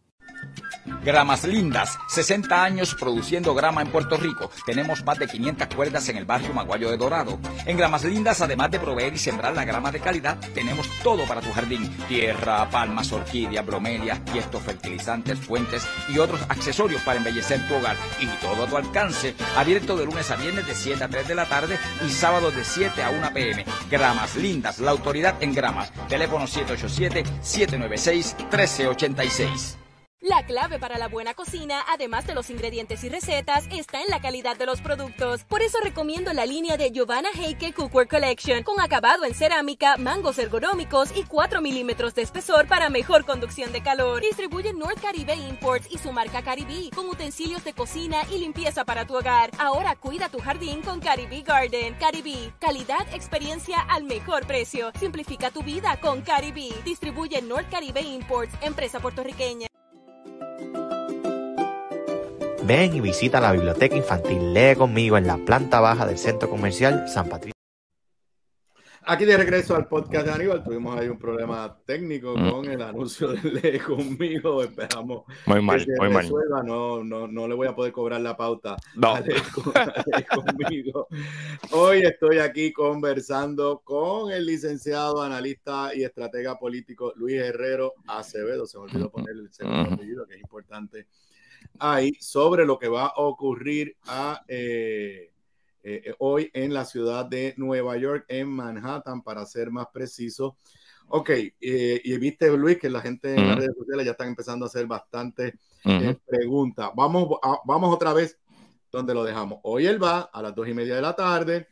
Gramas Lindas, 60 años produciendo grama en Puerto Rico. Tenemos más de 500 cuerdas en el barrio Maguayo de Dorado. En Gramas Lindas, además de proveer y sembrar la grama de calidad, tenemos todo para tu jardín. Tierra, palmas, orquídeas, bromelias, tiestos, fertilizantes, fuentes y otros accesorios para embellecer tu hogar. Y todo a tu alcance, abierto de lunes a viernes de 7 a 3 de la tarde y sábado de 7 a 1 pm. Gramas Lindas, la autoridad en gramas. Teléfono 787-796-1386. La clave para la buena cocina, además de los ingredientes y recetas, está en la calidad de los productos. Por eso recomiendo la línea de Giovanna Heike Cookware Collection, con acabado en cerámica, mangos ergonómicos y 4 milímetros de espesor para mejor conducción de calor. Distribuye North Caribe Imports y su marca Caribí, con utensilios de cocina y limpieza para tu hogar. Ahora cuida tu jardín con Caribí Garden. Caribí, calidad, experiencia al mejor precio. Simplifica tu vida con Caribí. Distribuye North Caribe Imports, empresa puertorriqueña. Ven y visita la Biblioteca Infantil Lee conmigo en la planta baja del Centro Comercial San Patricio. Aquí de regreso al podcast de Aníbal, tuvimos ahí un problema técnico mm. con el anuncio de conmigo. Esperamos muy mal, que se muy resuelva. Mal. No, no, no le voy a poder cobrar la pauta. No. conmigo. Hoy estoy aquí conversando con el licenciado, analista y estratega político Luis Herrero Acevedo. Se me olvidó poner el segundo apellido, que es importante. Ahí, sobre lo que va a ocurrir a. Eh, eh, eh, hoy en la ciudad de Nueva York, en Manhattan, para ser más preciso. Ok, eh, y viste, Luis, que la gente en las redes sociales ya están empezando a hacer bastantes preguntas. Vamos, vamos otra vez donde lo dejamos. Hoy él va a las dos y media de la tarde,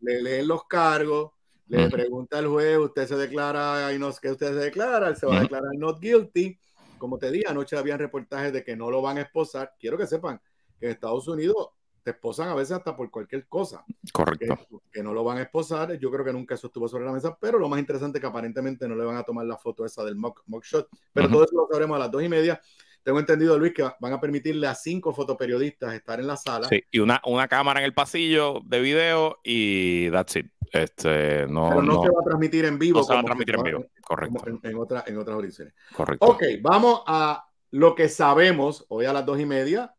le leen los cargos, le pregunta al juez, usted se declara, ahí no sé usted se declara, él se va a declarar not guilty. Como te dije, anoche habían reportajes de que no lo van a esposar. Quiero que sepan que en Estados Unidos te esposan a veces hasta por cualquier cosa. Correcto. Que, no lo van a esposar, yo creo que nunca eso estuvo sobre la mesa, pero lo más interesante es que aparentemente no le van a tomar la foto esa del mock, mock shot, pero todo eso lo sabremos a las dos y media. Tengo entendido, Luis, que van a permitirle a cinco fotoperiodistas estar en la sala. Sí, y una, una cámara en el pasillo de video y that's it. Este, no, Pero no, se va a transmitir en vivo. No se va a transmitir en vivo, correcto. En, otra, en otras orígenes. Correcto. Ok, vamos a lo que sabemos hoy a las dos y media.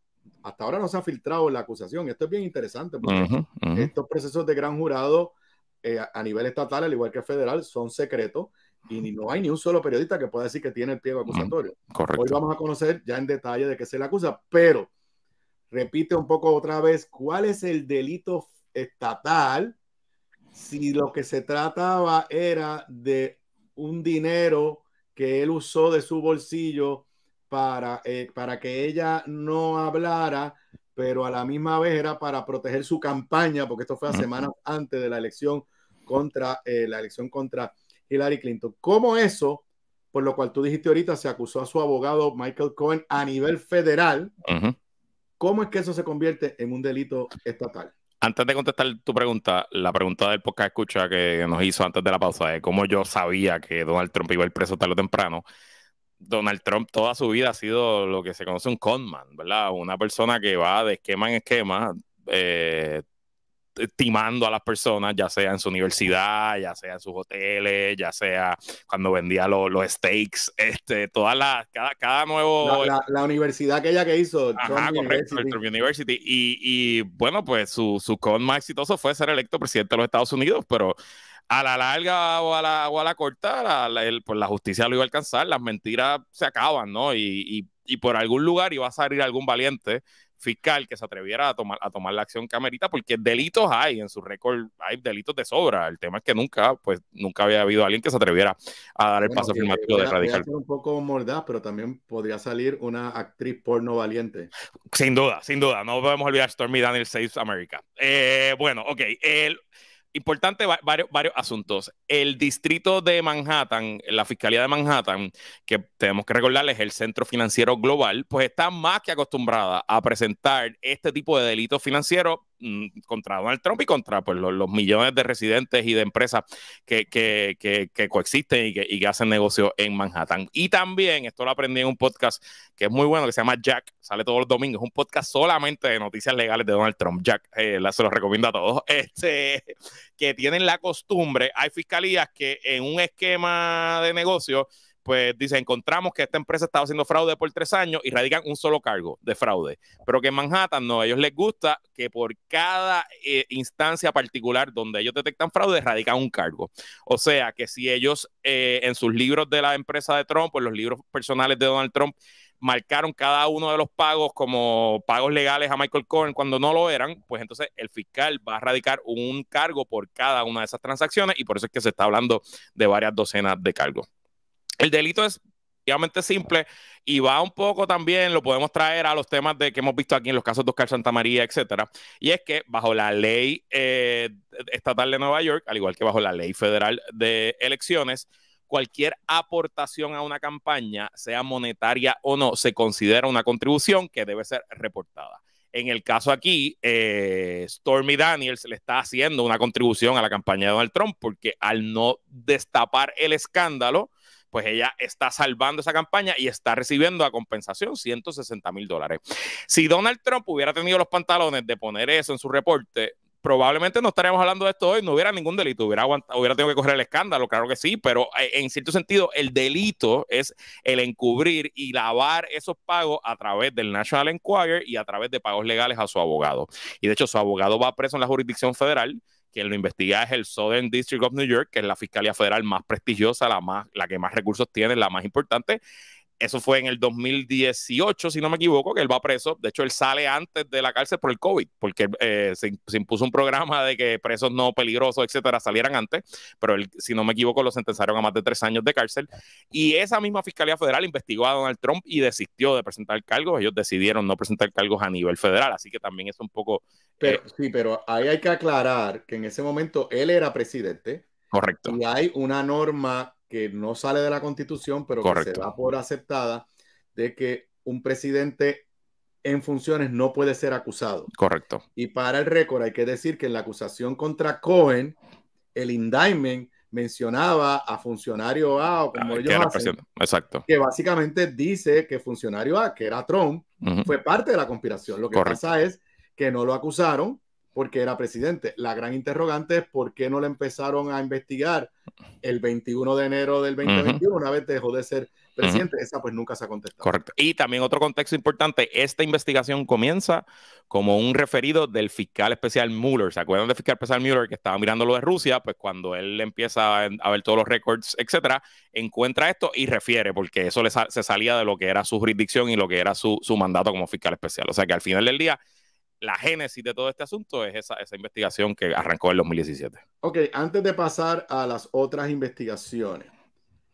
Hasta ahora no se ha filtrado la acusación. Esto es bien interesante porque estos procesos de gran jurado eh, a nivel estatal, al igual que federal, son secretos y no hay ni un solo periodista que pueda decir que tiene el pliego acusatorio. Hoy vamos a conocer ya en detalle de qué se le acusa, pero repite un poco otra vez, ¿cuál es el delito estatal si lo que se trataba era de un dinero que él usó de su bolsillo para, eh, para que ella no hablara, pero a la misma vez era para proteger su campaña, porque esto fue a semanas antes de la elección contra eh, la elección contra Hillary Clinton. ¿Cómo eso, por lo cual tú dijiste ahorita, se acusó a su abogado Michael Cohen a nivel federal? ¿Cómo es que eso se convierte en un delito estatal? Antes de contestar tu pregunta, la pregunta del podcast escucha que nos hizo antes de la pausa es cómo yo sabía que Donald Trump iba a preso tarde o temprano. Donald Trump toda su vida ha sido lo que se conoce un conman, ¿verdad? Una persona que va de esquema en esquema, estimando eh, timando a las personas, ya sea en su universidad, ya sea en sus hoteles, ya sea cuando vendía los, los steaks, este, todas las, cada, cada nuevo... La, la, universidad aquella que hizo. Trump correcto, Trump University. Y, y, bueno, pues su, su con más exitoso fue ser electo presidente de los Estados Unidos, pero a la larga o a la, o a la corta, la, pues, justicia lo iba a alcanzar, las mentiras se acaban, ¿no? Y, por algún lugar iba a salir algún valiente fiscal que se atreviera a tomar, a tomar la acción que amerita, porque delitos hay en su récord, hay delitos de sobra. El tema es que nunca, pues, nunca había habido alguien que se atreviera a dar el paso afirmativo de Radical un poco mordaz, pero también podría salir una actriz porno valiente. Sin duda, sin duda. No podemos olvidar Stormy Daniels Saves America. Eh, bueno, ok. El, importante varios, varios asuntos. El distrito de Manhattan, la Fiscalía de Manhattan, que tenemos que recordarles el centro financiero global, pues está más que acostumbrada a presentar este tipo de delitos financieros Mm, contra Donald Trump y contra pues, los, millones de residentes y de empresas que, coexisten y que, hacen negocio en Manhattan. Y también, esto lo aprendí en un podcast que es muy bueno, que se llama Jack, sale todos los domingos, un podcast solamente de noticias legales de Donald Trump. Jack, eh, se los recomiendo a todos, este, que tienen la costumbre, hay fiscalías que en un esquema de negocio, pues dice, encontramos que esta empresa estaba haciendo fraude por tres años y radican un solo cargo de fraude. Pero que en Manhattan no, a ellos les gusta que por cada eh, instancia particular donde ellos detectan fraude, radican un cargo. O sea, que si ellos eh, en sus libros de la empresa de Trump o en los libros personales de Donald Trump marcaron cada uno de los pagos como pagos legales a Michael Cohen cuando no lo eran, pues entonces el fiscal va a radicar un cargo por cada una de esas transacciones y por eso es que se está hablando de varias docenas de cargos. El delito es obviamente simple y va un poco también, lo podemos traer a los temas de que hemos visto aquí en los casos de Oscar Santa María, etcétera. Y es que bajo la ley eh, estatal de Nueva York, al igual que bajo la ley federal de elecciones, cualquier aportación a una campaña, sea monetaria o no, se considera una contribución que debe ser reportada. En el caso aquí, eh, Stormy Daniels le está haciendo una contribución a la campaña de Donald Trump porque al no destapar el escándalo, pues ella está salvando esa campaña y está recibiendo a compensación 160 mil dólares. Si Donald Trump hubiera tenido los pantalones de poner eso en su reporte, probablemente no estaríamos hablando de esto hoy, no hubiera ningún delito, hubiera, hubiera tenido que correr el escándalo, claro que sí, pero eh, en cierto sentido el delito es el encubrir y lavar esos pagos a través del National Enquirer y a través de pagos legales a su abogado. Y de hecho su abogado va preso en la jurisdicción federal quien lo investiga es el Southern District of New York, que es la fiscalía federal más prestigiosa, la, más, la que más recursos tiene, la más importante. Eso fue en el 2018, si no me equivoco, que él va preso. De hecho, él sale antes de la cárcel por el COVID, porque eh, se, impuso un programa de que presos no peligrosos, etcétera, salieran antes. Pero él, si no me equivoco, lo sentenciaron a más de tres años de cárcel. Y esa misma Fiscalía Federal investigó a Donald Trump y desistió de presentar cargos. Ellos decidieron no presentar cargos a nivel federal. Así que también es un poco. Pero, eh, sí, pero ahí hay que aclarar que en ese momento él era presidente. Correcto. Y hay una norma que no sale de la constitución, pero que se da por aceptada, de que un presidente en funciones no puede ser acusado. Correcto. Y para el récord hay que decir que en la acusación contra Cohen, el indictment mencionaba a funcionario A como ellos hacen, Exacto. que básicamente dice que funcionario A, que era Trump, fue parte de la conspiración. Lo que pasa es que no lo acusaron porque era presidente. La gran interrogante es por qué no le empezaron a investigar el 21 de enero del 2021, una vez dejó de ser presidente. Esa pues nunca se ha contestado. Correcto. Y también otro contexto importante, esta investigación comienza como un referido del fiscal especial Mueller. ¿Se acuerdan del fiscal especial Mueller que estaba mirando lo de Rusia? Pues cuando él empieza a ver todos los récords, etcétera, encuentra esto y refiere, porque eso le se salía de lo que era su jurisdicción y lo que era su, su mandato como fiscal especial. O sea que al final del día la génesis de todo este asunto es esa, investigación que arrancó en 2017. Ok, antes de pasar a las otras investigaciones,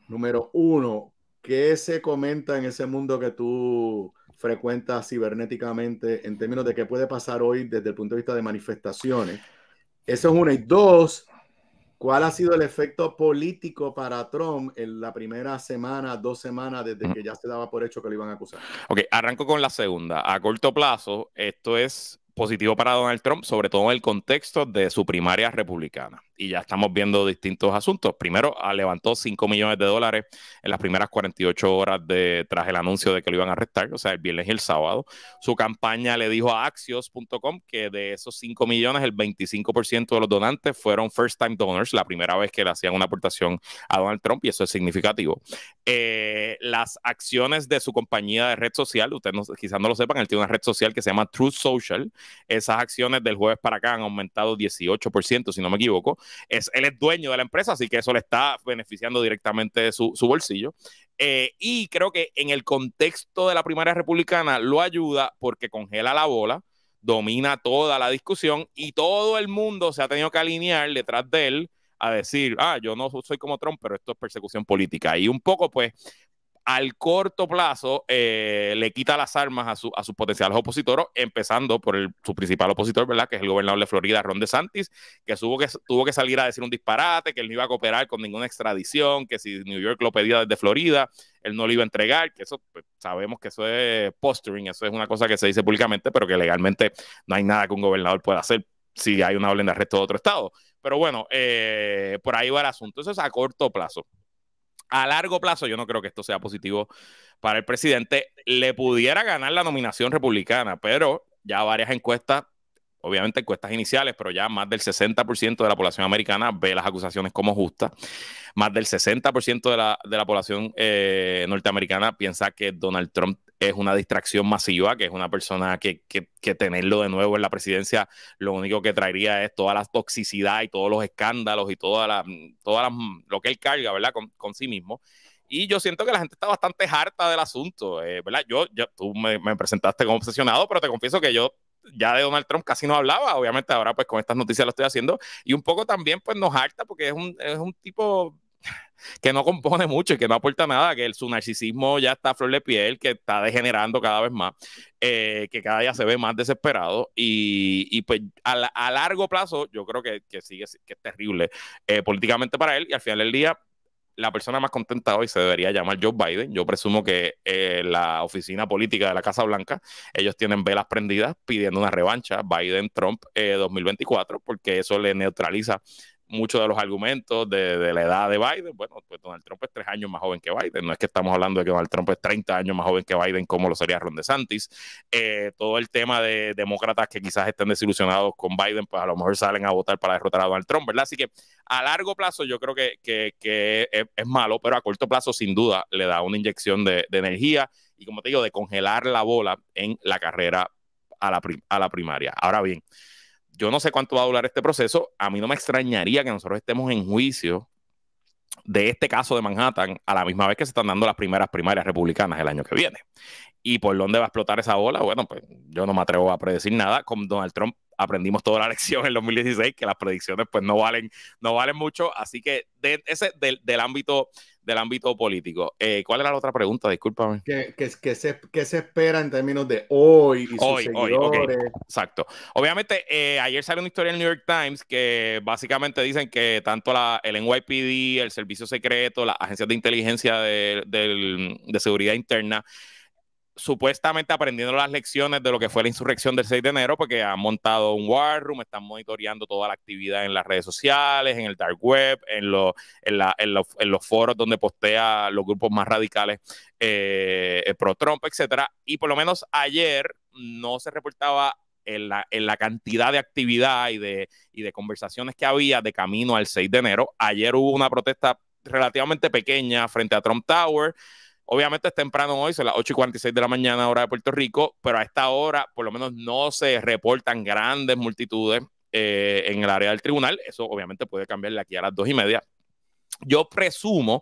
número uno, ¿qué se comenta en ese mundo que tú frecuentas cibernéticamente en términos de qué puede pasar hoy desde el punto de vista de manifestaciones? Eso es una. Y dos, ¿Cuál ha sido el efecto político para Trump en la primera semana, dos semanas, desde mm. que ya se daba por hecho que lo iban a acusar? Ok, arranco con la segunda. A corto plazo, esto es positivo para Donald Trump, sobre todo en el contexto de su primaria republicana y ya estamos viendo distintos asuntos. Primero, ah, levantó 5 millones de dólares en las primeras 48 horas tras el anuncio de que lo iban a arrestar, o sea, el viernes y el sábado. Su campaña le dijo a Axios.com que de esos 5 millones, el 25% de los donantes fueron first time donors, la primera vez que le hacían una aportación a Donald Trump, y eso es significativo. Eh, las acciones de su compañía de red social, ustedes quizás no lo sepan, él tiene una red social que se llama Truth Social. Esas acciones del jueves para acá han aumentado 18%, si no me equivoco. Es, él es dueño de la empresa, así que eso le está beneficiando directamente de su, bolsillo. Eh, y creo que en el contexto de la primaria republicana lo ayuda porque congela la bola, domina toda la discusión y todo el mundo se ha tenido que alinear detrás de él a decir, ah, yo no soy como Trump, pero esto es persecución política. Y un poco, pues, al corto plazo eh, le quita las armas a, sus potenciales opositores, empezando por su principal opositor, ¿verdad? Que es el gobernador de Florida, Ron DeSantis, que, que tuvo que salir a decir un disparate, que él no iba a cooperar con ninguna extradición, que si New York lo pedía desde Florida, él no lo iba a entregar, que eso pues, sabemos que eso es posturing, eso es una cosa que se dice públicamente, pero que legalmente no hay nada que un gobernador pueda hacer si hay una orden de arresto de otro estado. Pero bueno, eh, por ahí va el asunto. Eso es a corto plazo a largo plazo, yo no creo que esto sea positivo para el presidente. Le pudiera ganar la nominación republicana, pero ya varias encuestas, obviamente encuestas iniciales, pero ya más del 60% de la población americana ve las acusaciones como justas. Más del 60% de la, de la población eh, norteamericana piensa que Donald Trump es una distracción masiva, que es una persona que, que, que, tenerlo de nuevo en la presidencia lo único que traería es toda la toxicidad y todos los escándalos y toda la, toda lo que él carga, ¿verdad? Con, con, sí mismo. Y yo siento que la gente está bastante harta del asunto, eh, ¿verdad? Yo, tú me, me, presentaste como obsesionado, pero te confieso que yo ya de Donald Trump casi no hablaba, obviamente ahora pues con estas noticias lo estoy haciendo, y un poco también pues nos harta porque es un, es un tipo que no compone mucho y que no aporta nada, que su narcisismo ya está a flor de piel, que está degenerando cada vez más, eh, que cada día se ve más desesperado y, pues a, largo plazo yo creo que, sigue que es terrible eh, políticamente para él y al final del día la persona más contenta hoy se debería llamar Joe Biden. Yo presumo que eh, la oficina política de la Casa Blanca, ellos tienen velas prendidas pidiendo una revancha Biden-Trump 2024, porque eso le neutraliza muchos de los argumentos de, la edad de Biden, bueno, pues Donald Trump es tres años más joven que Biden, no es que estamos hablando de que Donald Trump es 30 años más joven que Biden, como lo sería Ron DeSantis. Eh, todo el tema de demócratas que quizás estén desilusionados con Biden, pues a lo mejor salen a votar para derrotar a Donald Trump, ¿verdad? Así que a largo plazo yo creo que, es, malo, pero a corto plazo sin duda le da una inyección de, energía y como te digo, de congelar la bola en la carrera a la primaria. Ahora bien, yo no sé cuánto va a durar este proceso. A mí no me extrañaría que nosotros estemos en juicio de este caso de Manhattan a la misma vez que se están dando las primeras primarias republicanas el año que viene. ¿Y por dónde va a explotar esa bola? Bueno, pues yo no me atrevo a predecir nada. Con Donald Trump aprendimos toda la lección en 2016 que las predicciones pues no valen, no valen mucho. Así que ese del ámbito del ámbito político. Eh, ¿Cuál era la otra pregunta? Discúlpame. ¿Qué, se, espera en términos de hoy y sus seguidores? Exacto. Obviamente, eh, ayer salió una historia en el New York Times que básicamente dicen que tanto la, el NYPD, el Servicio Secreto, las agencias de inteligencia de seguridad interna, supuestamente aprendiendo las lecciones de lo que fue la insurrección del 6 de enero, porque han montado un war room, están monitoreando toda la actividad en las redes sociales, en el dark web, en, en, los foros donde postea los grupos más radicales eh, eh, pro-Trump, etcétera. Y por lo menos ayer no se reportaba en la, cantidad de actividad y de, y de conversaciones que había de camino al 6 de enero. Ayer hubo una protesta relativamente pequeña frente a Trump Tower. Obviamente es temprano hoy, son las 8 y 46 de la mañana, hora de Puerto Rico, pero a esta hora por lo menos no se reportan grandes multitudes eh, en el área del tribunal. Eso obviamente puede cambiar aquí a las 2 y media. Yo presumo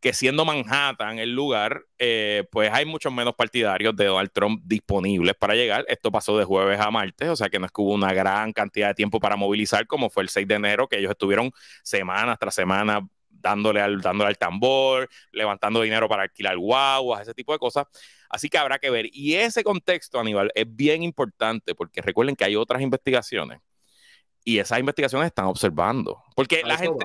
que siendo Manhattan el lugar, eh, pues hay muchos menos partidarios de Donald Trump disponibles para llegar. Esto pasó de jueves a martes, o sea que no es que hubo una gran cantidad de tiempo para movilizar como fue el 6 de enero, que ellos estuvieron semana tras semana dándole al, dándole al tambor, levantando dinero para alquilar guaguas, ese tipo de cosas. Así que habrá que ver. Y ese contexto, Aníbal, es bien importante porque recuerden que hay otras investigaciones y esas investigaciones están observando. Porque la gente,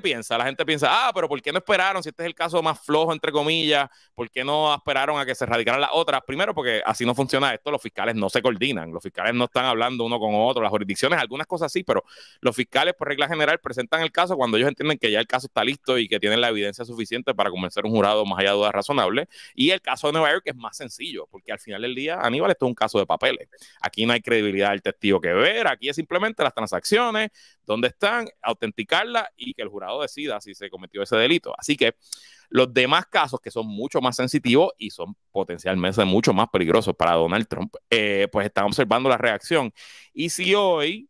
piensa, la gente piensa, ah, pero ¿por qué no esperaron? Si este es el caso más flojo, entre comillas, ¿por qué no esperaron a que se radicaran las otras? Primero, porque así no funciona esto, los fiscales no se coordinan, los fiscales no están hablando uno con otro, las jurisdicciones, algunas cosas así, pero los fiscales, por regla general, presentan el caso cuando ellos entienden que ya el caso está listo y que tienen la evidencia suficiente para convencer a un jurado más allá de dudas razonables. Y el caso de Nueva York es más sencillo, porque al final del día, Aníbal, esto es un caso de papeles. Aquí no hay credibilidad del testigo que ver, aquí es simplemente las transacciones, dónde están, autenticarla y que el jurado decida si se cometió ese delito. Así que los demás casos que son mucho más sensitivos y son potencialmente mucho más peligrosos para Donald Trump, eh, pues están observando la reacción. Y si hoy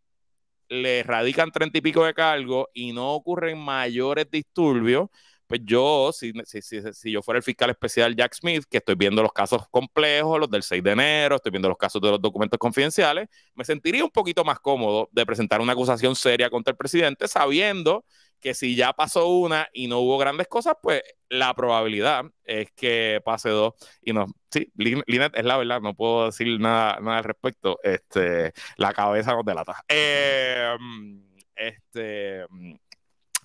le radican treinta y pico de cargos y no ocurren mayores disturbios, pues yo, si, si, si, yo fuera el fiscal especial Jack Smith, que estoy viendo los casos complejos, los del 6 de enero, estoy viendo los casos de los documentos confidenciales, me sentiría un poquito más cómodo de presentar una acusación seria contra el presidente, sabiendo que si ya pasó una y no hubo grandes cosas, pues la probabilidad es que pase dos y no. Sí, Linet es la verdad, no puedo decir nada, nada al respecto. Este, la cabeza nos delata. Eh, este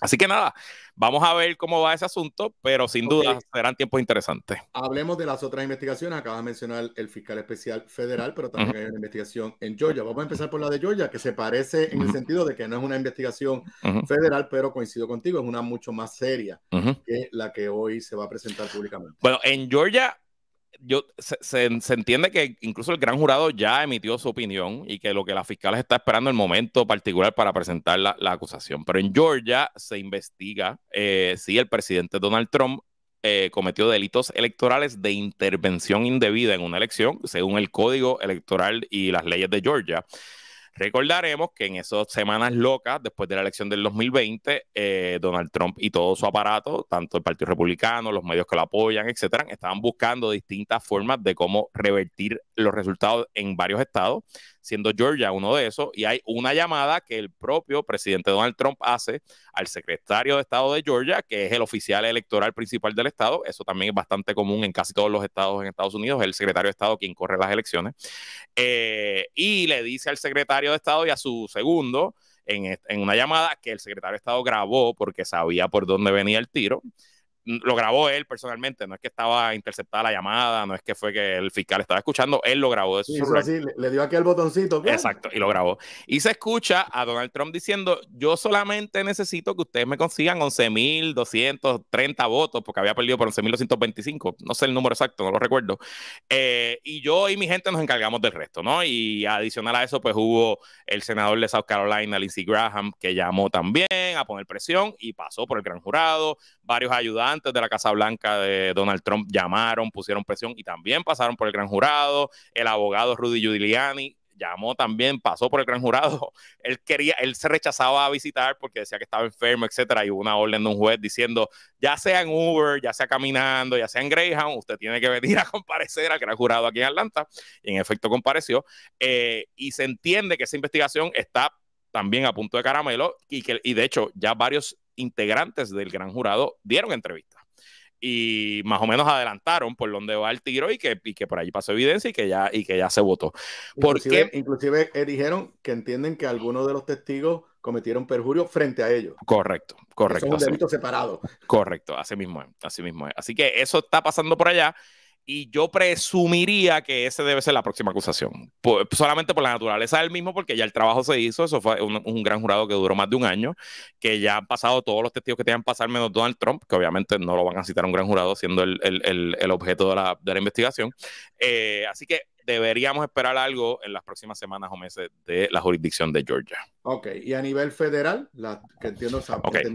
Así que nada, vamos a ver cómo va ese asunto, pero sin duda serán tiempos interesantes. Hablemos de las otras investigaciones. Acabas de mencionar el fiscal especial federal, pero también hay una investigación en Georgia. Vamos a empezar por la de Georgia, que se parece en el sentido de que no es una investigación federal, pero coincido contigo, es una mucho más seria que la que hoy se va a presentar públicamente. Bueno, en Georgia yo, se, se, entiende que incluso el gran jurado ya emitió su opinión y que lo que la fiscal está esperando el momento particular para presentar la, la acusación. Pero en Georgia se investiga eh, si el presidente Donald Trump eh, cometió delitos electorales de intervención indebida en una elección, según el código electoral y las leyes de Georgia. Recordaremos que en esas semanas locas, después de la elección del 2020, eh, Donald Trump y todo su aparato, tanto el Partido Republicano, los medios que lo apoyan, etcétera, estaban buscando distintas formas de cómo revertir los resultados en varios estados siendo Georgia uno de esos, y hay una llamada que el propio presidente Donald Trump hace al secretario de Estado de Georgia, que es el oficial electoral principal del Estado, eso también es bastante común en casi todos los estados en Estados Unidos, es el secretario de Estado quien corre las elecciones, eh, y le dice al secretario de Estado y a su segundo, en, en una llamada que el secretario de Estado grabó porque sabía por dónde venía el tiro, lo grabó él personalmente, no es que estaba interceptada la llamada, no es que fue que el fiscal estaba escuchando, él lo grabó eso sí, le, dio aquí aquel botoncito. Pues. Exacto, y lo grabó. Y se escucha a Donald Trump diciendo, yo solamente necesito que ustedes me consigan 11.230 votos, porque había perdido por 11.225, no sé el número exacto, no lo recuerdo. Eh, y yo y mi gente nos encargamos del resto, ¿no? Y adicional a eso, pues hubo el senador de South Carolina, Lindsey Graham, que llamó también a poner presión y pasó por el gran jurado, varios ayudantes de la Casa Blanca de Donald Trump llamaron, pusieron presión y también pasaron por el gran jurado. El abogado Rudy Giuliani llamó también, pasó por el gran jurado. Él quería, él se rechazaba a visitar porque decía que estaba enfermo, etcétera, y hubo una orden de un juez diciendo, ya sea en Uber, ya sea caminando, ya sea en Greyhound, usted tiene que venir a comparecer al gran jurado aquí en Atlanta. Y en efecto compareció. Eh, y se entiende que esa investigación está también a punto de caramelo y que y de hecho ya varios integrantes del gran jurado dieron entrevista y más o menos adelantaron por dónde va el tiro y que, y por allí pasó evidencia y que ya, y que ya se votó. Porque, inclusive eh, dijeron que entienden que algunos de los testigos cometieron perjurio frente a ellos. Correcto, correcto. un separado. Correcto, así mismo es, así mismo es. Así que eso está pasando por allá y yo presumiría que esa debe ser la próxima acusación, solamente por la naturaleza del mismo, porque ya el trabajo se hizo, eso fue un, gran jurado que duró más de un año, que ya han pasado todos los testigos que tenían que pasar, menos Donald Trump, que obviamente no lo van a citar un gran jurado siendo el, objeto de la, investigación. Eh, así que deberíamos esperar algo en las próximas semanas o meses de la jurisdicción de Georgia. Ok, y a nivel federal, la, que entiendo,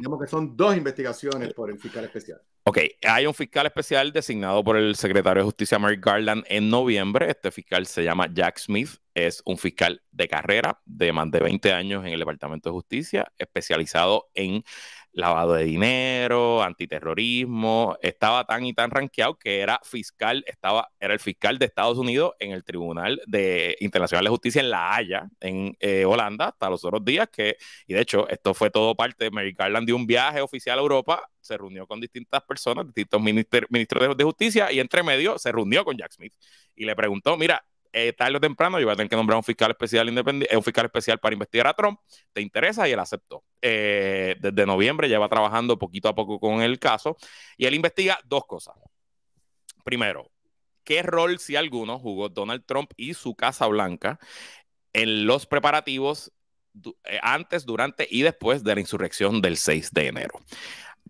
o que son dos investigaciones por el fiscal especial. Ok, hay un fiscal especial designado por el secretario de Justicia Merrick Garland en noviembre. Este fiscal se llama Jack Smith, es un fiscal de carrera de más de 20 años en el Departamento de Justicia, especializado en lavado de dinero, antiterrorismo, estaba tan y tan ranqueado que era fiscal, estaba, era el fiscal de Estados Unidos en el Tribunal de Internacional de Justicia en La Haya, en eh, Holanda, hasta los otros días que, y de hecho, esto fue todo parte de Mary Garland de un viaje oficial a Europa, se reunió con distintas personas, distintos ministros de justicia, y entre medio se reunió con Jack Smith y le preguntó, mira, eh, tarde o temprano yo voy a tener que nombrar un fiscal especial independiente, eh, un fiscal especial para investigar a Trump. ¿Te interesa? Y él aceptó. Eh, desde noviembre ya va trabajando poquito a poco con el caso y él investiga dos cosas. Primero, ¿qué rol, si alguno, jugó Donald Trump y su Casa Blanca en los preparativos antes, durante y después de la insurrección del 6 de enero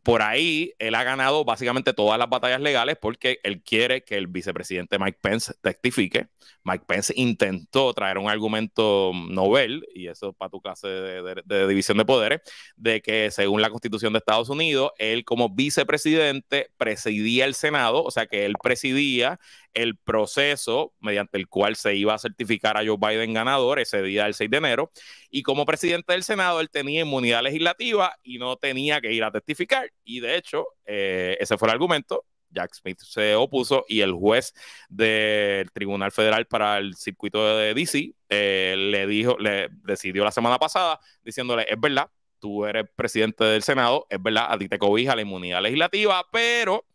por ahí él ha ganado básicamente todas las batallas legales porque él quiere que el vicepresidente Mike Pence testifique. Mike Pence intentó traer un argumento novel, y eso es para tu clase de, de división de poderes, de que según la constitución de Estados Unidos, él como vicepresidente presidía el Senado, o sea que él presidía el proceso mediante el cual se iba a certificar a Joe Biden ganador ese día del 6 de enero. Y como presidente del Senado, él tenía inmunidad legislativa y no tenía que ir a testificar. Y de hecho, eh, ese fue el argumento. Jack Smith se opuso y el juez del Tribunal Federal para el Circuito de DC eh, le dijo, le decidió la semana pasada diciéndole, es verdad, tú eres presidente del Senado, es verdad, a ti te cobija la inmunidad legislativa, pero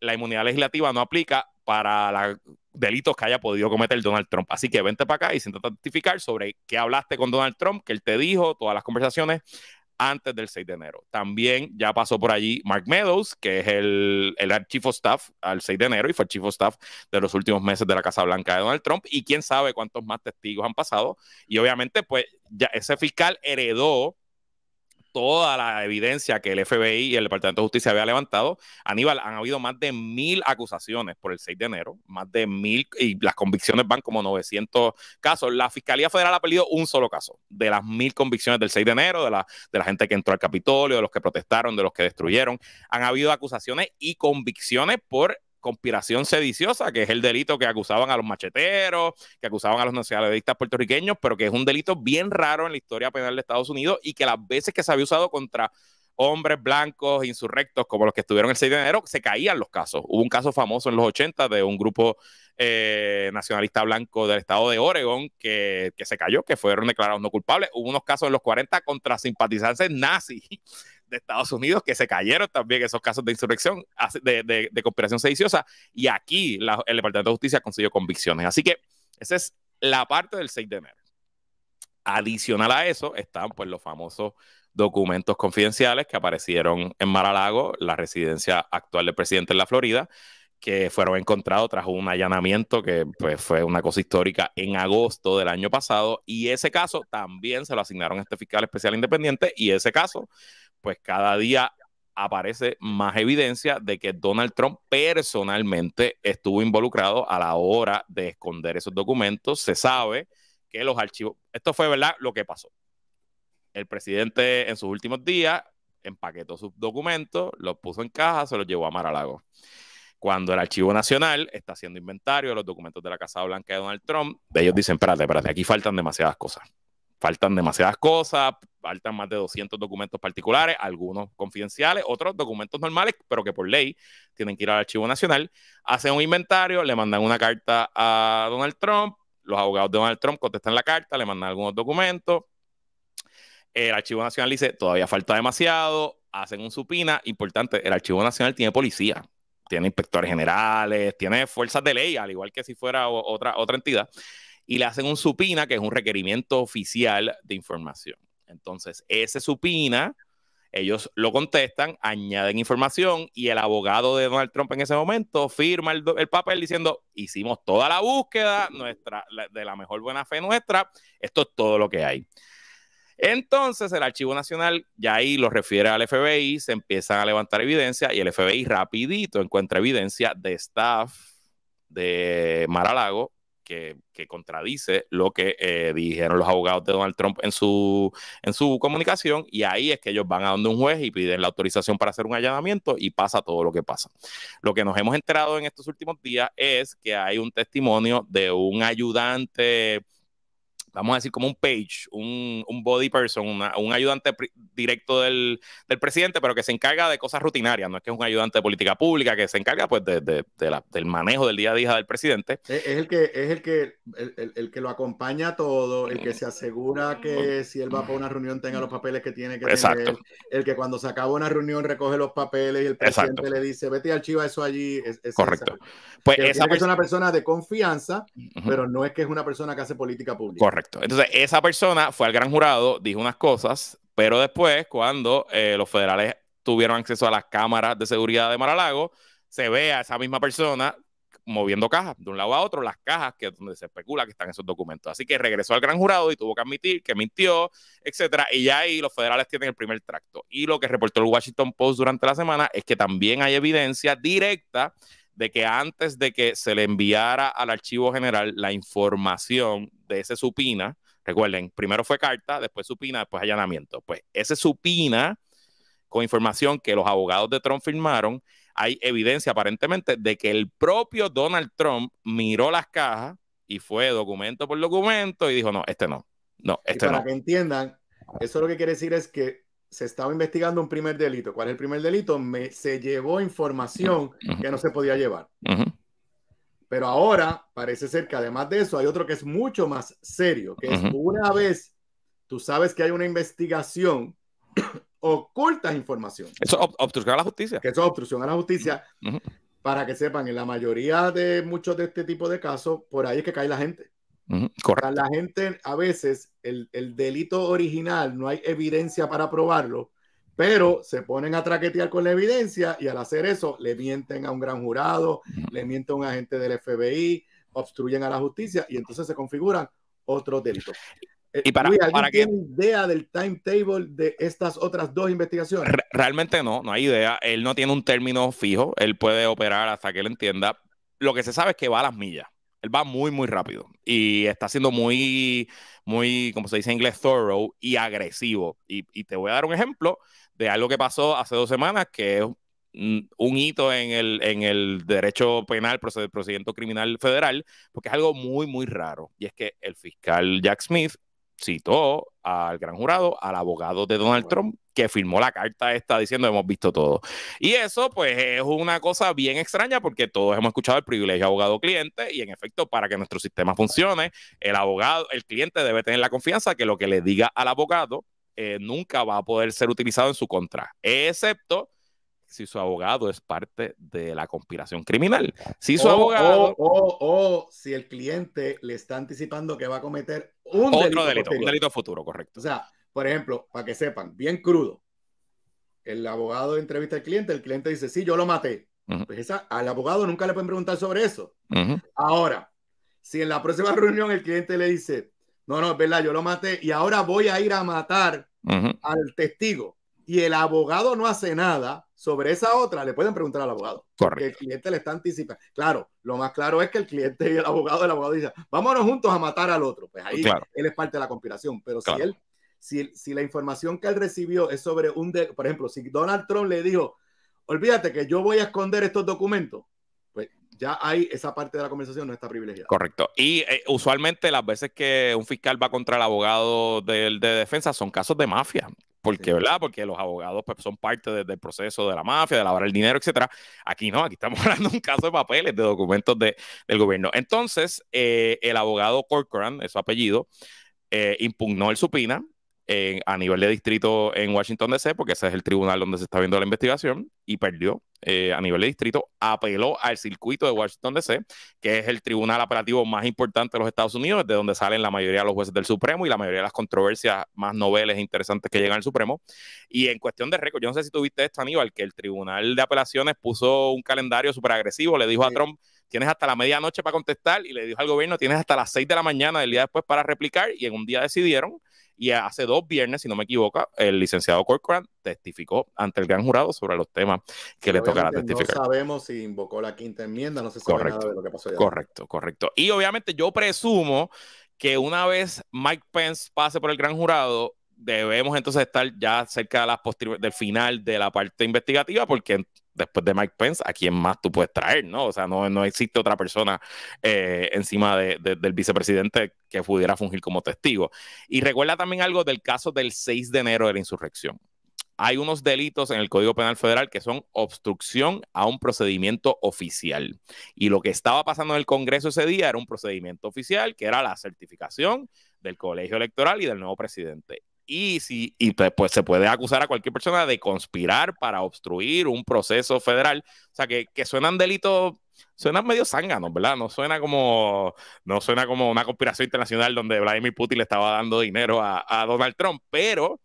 la inmunidad legislativa no aplica para los delitos que haya podido cometer Donald Trump. Así que vente para acá y siéntate a testificar sobre qué hablaste con Donald Trump, Qué él te dijo, todas las conversaciones antes del 6 de enero. También ya pasó por allí Mark Meadows, que es el, el archivo staff al 6 de enero y fue archivo staff de los últimos meses de la Casa Blanca de Donald Trump y quién sabe cuántos más testigos han pasado. Y obviamente, pues ya ese fiscal heredó toda la evidencia que el FBI y el Departamento de Justicia había levantado. Aníbal, han habido más de mil acusaciones por el 6 de enero, más de mil, y las convicciones van como 900 casos. La Fiscalía Federal ha perdido un solo caso de las mil convicciones del 6 de enero, de la, de la gente que entró al Capitolio, de los que protestaron, de los que destruyeron. Han habido acusaciones y convicciones por conspiración sediciosa, que es el delito que acusaban a los macheteros, que acusaban a los nacionalistas puertorriqueños, pero que es un delito bien raro en la historia penal de Estados Unidos y que las veces que se había usado contra hombres blancos, insurrectos, como los que estuvieron el 6 de enero, se caían los casos. Hubo un caso famoso en los 80 de un grupo eh, nacionalista blanco del estado de Oregón que, que, se cayó, que fueron declarados no culpables. Hubo unos casos en los 40 contra simpatizantes nazis de Estados Unidos, que se cayeron también esos casos de insurrección, de, de, de conspiración sediciosa, y aquí el Departamento de Justicia consiguió convicciones. Así que esa es la parte del 6 de enero. Adicional a eso están pues los famosos documentos confidenciales que aparecieron en Maralago, la residencia actual del presidente en la Florida, que fueron encontrados tras un allanamiento que pues, fue una cosa histórica en agosto del año pasado. Y ese caso también se lo asignaron a este fiscal especial independiente y ese caso pues cada día aparece más evidencia de que Donald Trump personalmente estuvo involucrado a la hora de esconder esos documentos. Se sabe que los archivos, esto fue verdad lo que pasó. El presidente en sus últimos días empaquetó sus documentos, los puso en caja, se los llevó a Mar-a-Lago. Cuando el Archivo Nacional está haciendo inventario de los documentos de la Casa Blanca de Donald Trump, ellos dicen, espérate, espérate, aquí faltan demasiadas cosas faltan demasiadas cosas, faltan más de 200 documentos particulares, algunos confidenciales, otros documentos normales, pero que por ley tienen que ir al Archivo Nacional, hacen un inventario, le mandan una carta a Donald Trump, los abogados de Donald Trump contestan la carta, le mandan algunos documentos, el Archivo Nacional dice, todavía falta demasiado, hacen un supina, importante, el Archivo Nacional tiene policía, tiene inspectores generales, tiene fuerzas de ley, al igual que si fuera otra, otra entidad y le hacen un supina, que es un requerimiento oficial de información. Entonces, ese supina, ellos lo contestan, añaden información y el abogado de Donald Trump en ese momento firma el, papel diciendo, hicimos toda la búsqueda nuestra, de la mejor buena fe nuestra, esto es todo lo que hay. Entonces el Archivo Nacional ya ahí lo refiere al FBI, se empiezan a levantar evidencia y el FBI rapidito encuentra evidencia de staff de Maralago que, contradice lo que eh, dijeron los abogados de Donald Trump en su, en su comunicación y ahí es que ellos van a donde un juez y piden la autorización para hacer un allanamiento y pasa todo lo que pasa. Lo que nos hemos enterado en estos últimos días es que hay un testimonio de un ayudante vamos a decir, como un page, un, body person, un ayudante directo del, presidente, pero que se encarga de cosas rutinarias, no es que es un ayudante de política pública, que se encarga pues de, de, del manejo del día a día del presidente. Es, el que, es el que, el, el, que lo acompaña todo, el que se asegura que si él va para una reunión tenga los papeles que tiene que tener, el que cuando se acaba una reunión recoge los papeles y el presidente le dice, vete y archiva eso allí. Es, Correcto. Pues que esa es una persona de confianza, pero no es que es una persona que hace política pública. Correcto. Entonces, esa persona fue al gran jurado, dijo unas cosas, pero después, cuando eh, los federales tuvieron acceso a las cámaras de seguridad de Maralago, se ve a esa misma persona moviendo cajas de un lado a otro, las cajas que donde se especula que están esos documentos. Así que regresó al gran jurado y tuvo que admitir que mintió, etcétera. Y ya ahí los federales tienen el primer tracto. Y lo que reportó el Washington Post durante la semana es que también hay evidencia directa de que antes de que se le enviara al archivo general la información de ese supina, recuerden, primero fue carta, después supina, después allanamiento. Pues ese supina con información que los abogados de Trump firmaron, hay evidencia aparentemente de que el propio Donald Trump miró las cajas y fue documento por documento y dijo, no, este no, no, este no. para que entiendan, eso lo que quiere decir es que se estaba investigando un primer delito. ¿Cuál es el primer delito? Me, se llevó información que no se podía llevar. Pero ahora parece ser que además de eso hay otro que es mucho más serio, que es una vez tú sabes que hay una investigación, ocultas información. Eso es a la justicia. Que eso es obstrucción a la justicia. Para que sepan, en la mayoría de muchos de este tipo de casos, por ahí es que cae la gente la gente a veces, el, delito original, no hay evidencia para probarlo, pero se ponen a traquetear con la evidencia y al hacer eso le mienten a un gran jurado, le mienten a un agente del FBI, obstruyen a la justicia y entonces se configuran otros delitos. Eh, ¿Y para, para tiene idea del timetable de estas otras dos investigaciones? realmente no, no hay idea. Él no tiene un término fijo, él puede operar hasta que él entienda. Lo que se sabe es que va a las millas. Él va muy, muy rápido y está siendo muy, muy, como se dice en inglés, thorough y agresivo. Y, te voy a dar un ejemplo de algo que pasó hace dos semanas, que es un hito en el, en el derecho penal, procedimiento criminal federal, porque es algo muy, muy raro. Y es que el fiscal Jack Smith citó al gran jurado, al abogado de Donald Trump, que firmó la carta esta diciendo hemos visto todo. Y eso pues es una cosa bien extraña porque todos hemos escuchado el privilegio abogado-cliente y en efecto para que nuestro sistema funcione, el abogado, el cliente debe tener la confianza que lo que le diga al abogado eh, nunca va a poder ser utilizado en su contra, excepto si su abogado es parte de la conspiración criminal. Si su abogado. o, si el cliente le está anticipando que va a cometer un delito, un delito futuro, correcto. O sea, por ejemplo, para que sepan, bien crudo, el abogado entrevista al cliente, el cliente dice, sí, yo lo maté. pues al abogado nunca le pueden preguntar sobre eso. Ahora, si en la próxima reunión el cliente le dice, no, no, es verdad, yo lo maté y ahora voy a ir a matar al testigo y el abogado no hace nada, sobre esa otra le pueden preguntar al abogado. Correcto. el cliente le está anticipando. Claro, lo más claro es que el cliente y el abogado, el abogado dice, vámonos juntos a matar al otro. Pues ahí él es parte de la conspiración. Pero si él, si, la información que él recibió es sobre un, por ejemplo, si Donald Trump le dijo, olvídate que yo voy a esconder estos documentos, pues ya hay esa parte de la conversación no está privilegiada. Correcto. Y eh, usualmente las veces que un fiscal va contra el abogado de defensa son casos de mafia, porque, ¿verdad? Porque los abogados pues, son parte del proceso de la mafia, de lavar el dinero, etcétera. Aquí no, aquí estamos hablando de un caso de papeles, de documentos de, del gobierno. Entonces, eh, el abogado Corcoran, es su apellido, eh, impugnó el supina a nivel de distrito en Washington DC, porque ese es el tribunal donde se está viendo la investigación, y perdió eh, a nivel de distrito, apeló al circuito de Washington DC, que es el tribunal apelativo más importante de los Estados Unidos, de donde salen la mayoría de los jueces del Supremo y la mayoría de las controversias más noveles e interesantes que llegan al Supremo. Y en cuestión de récord, yo no sé si tuviste esto, Aníbal, que el tribunal de apelaciones puso un calendario súper agresivo, le dijo a Trump tienes hasta la medianoche para contestar y le dijo al gobierno, tienes hasta las 6 de la mañana del día después para replicar y en un día decidieron y hace dos viernes, si no me equivoco, el licenciado Corcoran testificó ante el gran jurado sobre los temas que le tocará testificar. No sabemos si invocó la quinta enmienda, no se sabe correcto, lo que pasó. Ya. Correcto, correcto. Y obviamente yo presumo que una vez Mike Pence pase por el gran jurado, debemos entonces estar ya cerca de las del final de la parte investigativa, porque después de Mike Pence, ¿a quién más tú puedes traer? ¿no? O sea, no, no existe otra persona eh, encima del vicepresidente que pudiera fungir como testigo. Y recuerda también algo del caso del 6 de enero de la insurrección. Hay unos delitos en el Código Penal Federal que son obstrucción a un procedimiento oficial. Y lo que estaba pasando en el Congreso ese día era un procedimiento oficial, que era la certificación del colegio electoral y del nuevo presidente y, si, y pues se puede acusar a cualquier persona de conspirar para obstruir un proceso federal. O sea, que, suenan delitos, suenan medio zánganos, ¿verdad? No suena, como, no suena como una conspiración internacional donde Vladimir Putin le estaba dando dinero a, Donald Trump, pero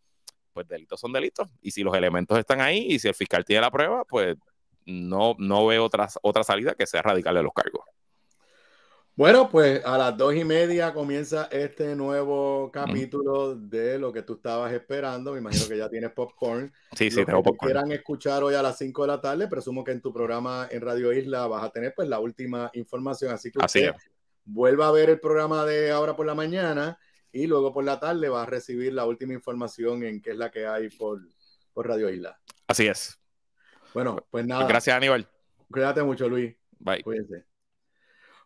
pues delitos son delitos. Y si los elementos están ahí y si el fiscal tiene la prueba, pues no, no veo otra, otra salida que sea radical de los cargos. Bueno, pues a las dos y media comienza este nuevo capítulo de lo que tú estabas esperando. Me imagino que ya tienes popcorn. Sí, sí, tengo popcorn. quieran escuchar hoy a las cinco de la tarde, presumo que en tu programa en Radio Isla vas a tener pues la última información. Así que vuelva a ver el programa de ahora por la mañana y luego por la tarde vas a recibir la última información en qué es la que hay por, Radio Isla. Así es. Bueno, pues nada. Gracias, Aníbal. Cuídate mucho, Luis. Bye. Cuídense.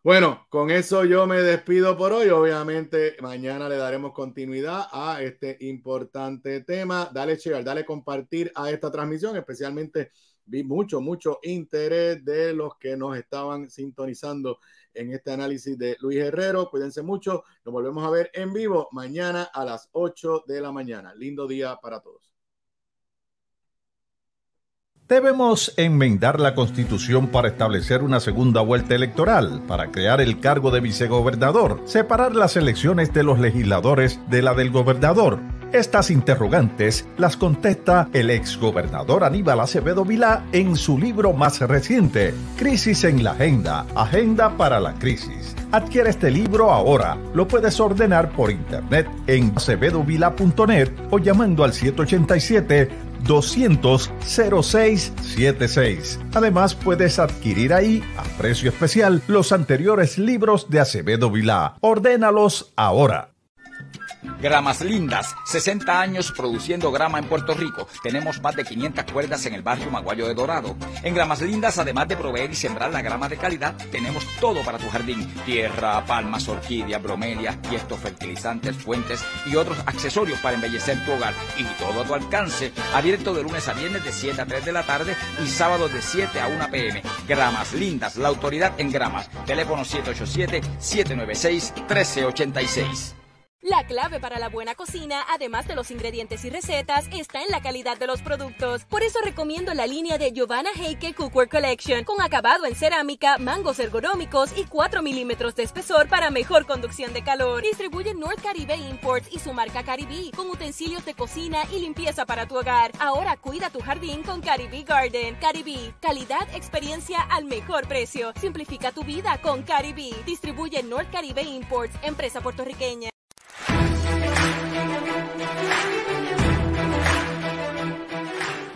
Bueno, con eso yo me despido por hoy. Obviamente, mañana le daremos continuidad a este importante tema. Dale share, dale compartir a esta transmisión. Especialmente vi mucho, mucho interés de los que nos estaban sintonizando en este análisis de Luis Herrero. Cuídense mucho. Nos volvemos a ver en vivo mañana a las 8 de la mañana. Lindo día para todos. Debemos enmendar la constitución para establecer una segunda vuelta electoral, para crear el cargo de vicegobernador, separar las elecciones de los legisladores de la del gobernador, estas interrogantes las contesta el exgobernador Aníbal Acevedo Vilá en su libro más reciente, Crisis en la Agenda, Agenda para la Crisis. Adquiere este libro ahora. Lo puedes ordenar por internet en acevedovila.net o llamando al 787 200 0676. Además, puedes adquirir ahí, a precio especial, los anteriores libros de Acevedo Vilá. Ordénalos ahora. Gramas Lindas, 60 años produciendo grama en Puerto Rico. Tenemos más de 500 cuerdas en el barrio Maguayo de Dorado. En Gramas Lindas, además de proveer y sembrar la grama de calidad, tenemos todo para tu jardín. Tierra, palmas, orquídeas, bromelias, tiestos, fertilizantes, fuentes y otros accesorios para embellecer tu hogar. Y todo a tu alcance. Abierto de lunes a viernes de 7 a 3 de la tarde y sábado de 7 a 1 pm. Gramas Lindas, la autoridad en gramas. Teléfono 787-796-1386. La clave para la buena cocina, además de los ingredientes y recetas, está en la calidad de los productos. Por eso recomiendo la línea de Giovanna Heike Cookware Collection, con acabado en cerámica, mangos ergonómicos y 4 milímetros de espesor para mejor conducción de calor. Distribuye North Caribe Imports y su marca Caribí, con utensilios de cocina y limpieza para tu hogar. Ahora cuida tu jardín con Caribí Garden. Caribí, calidad, experiencia al mejor precio. Simplifica tu vida con Caribí. Distribuye North Caribe Imports, empresa puertorriqueña.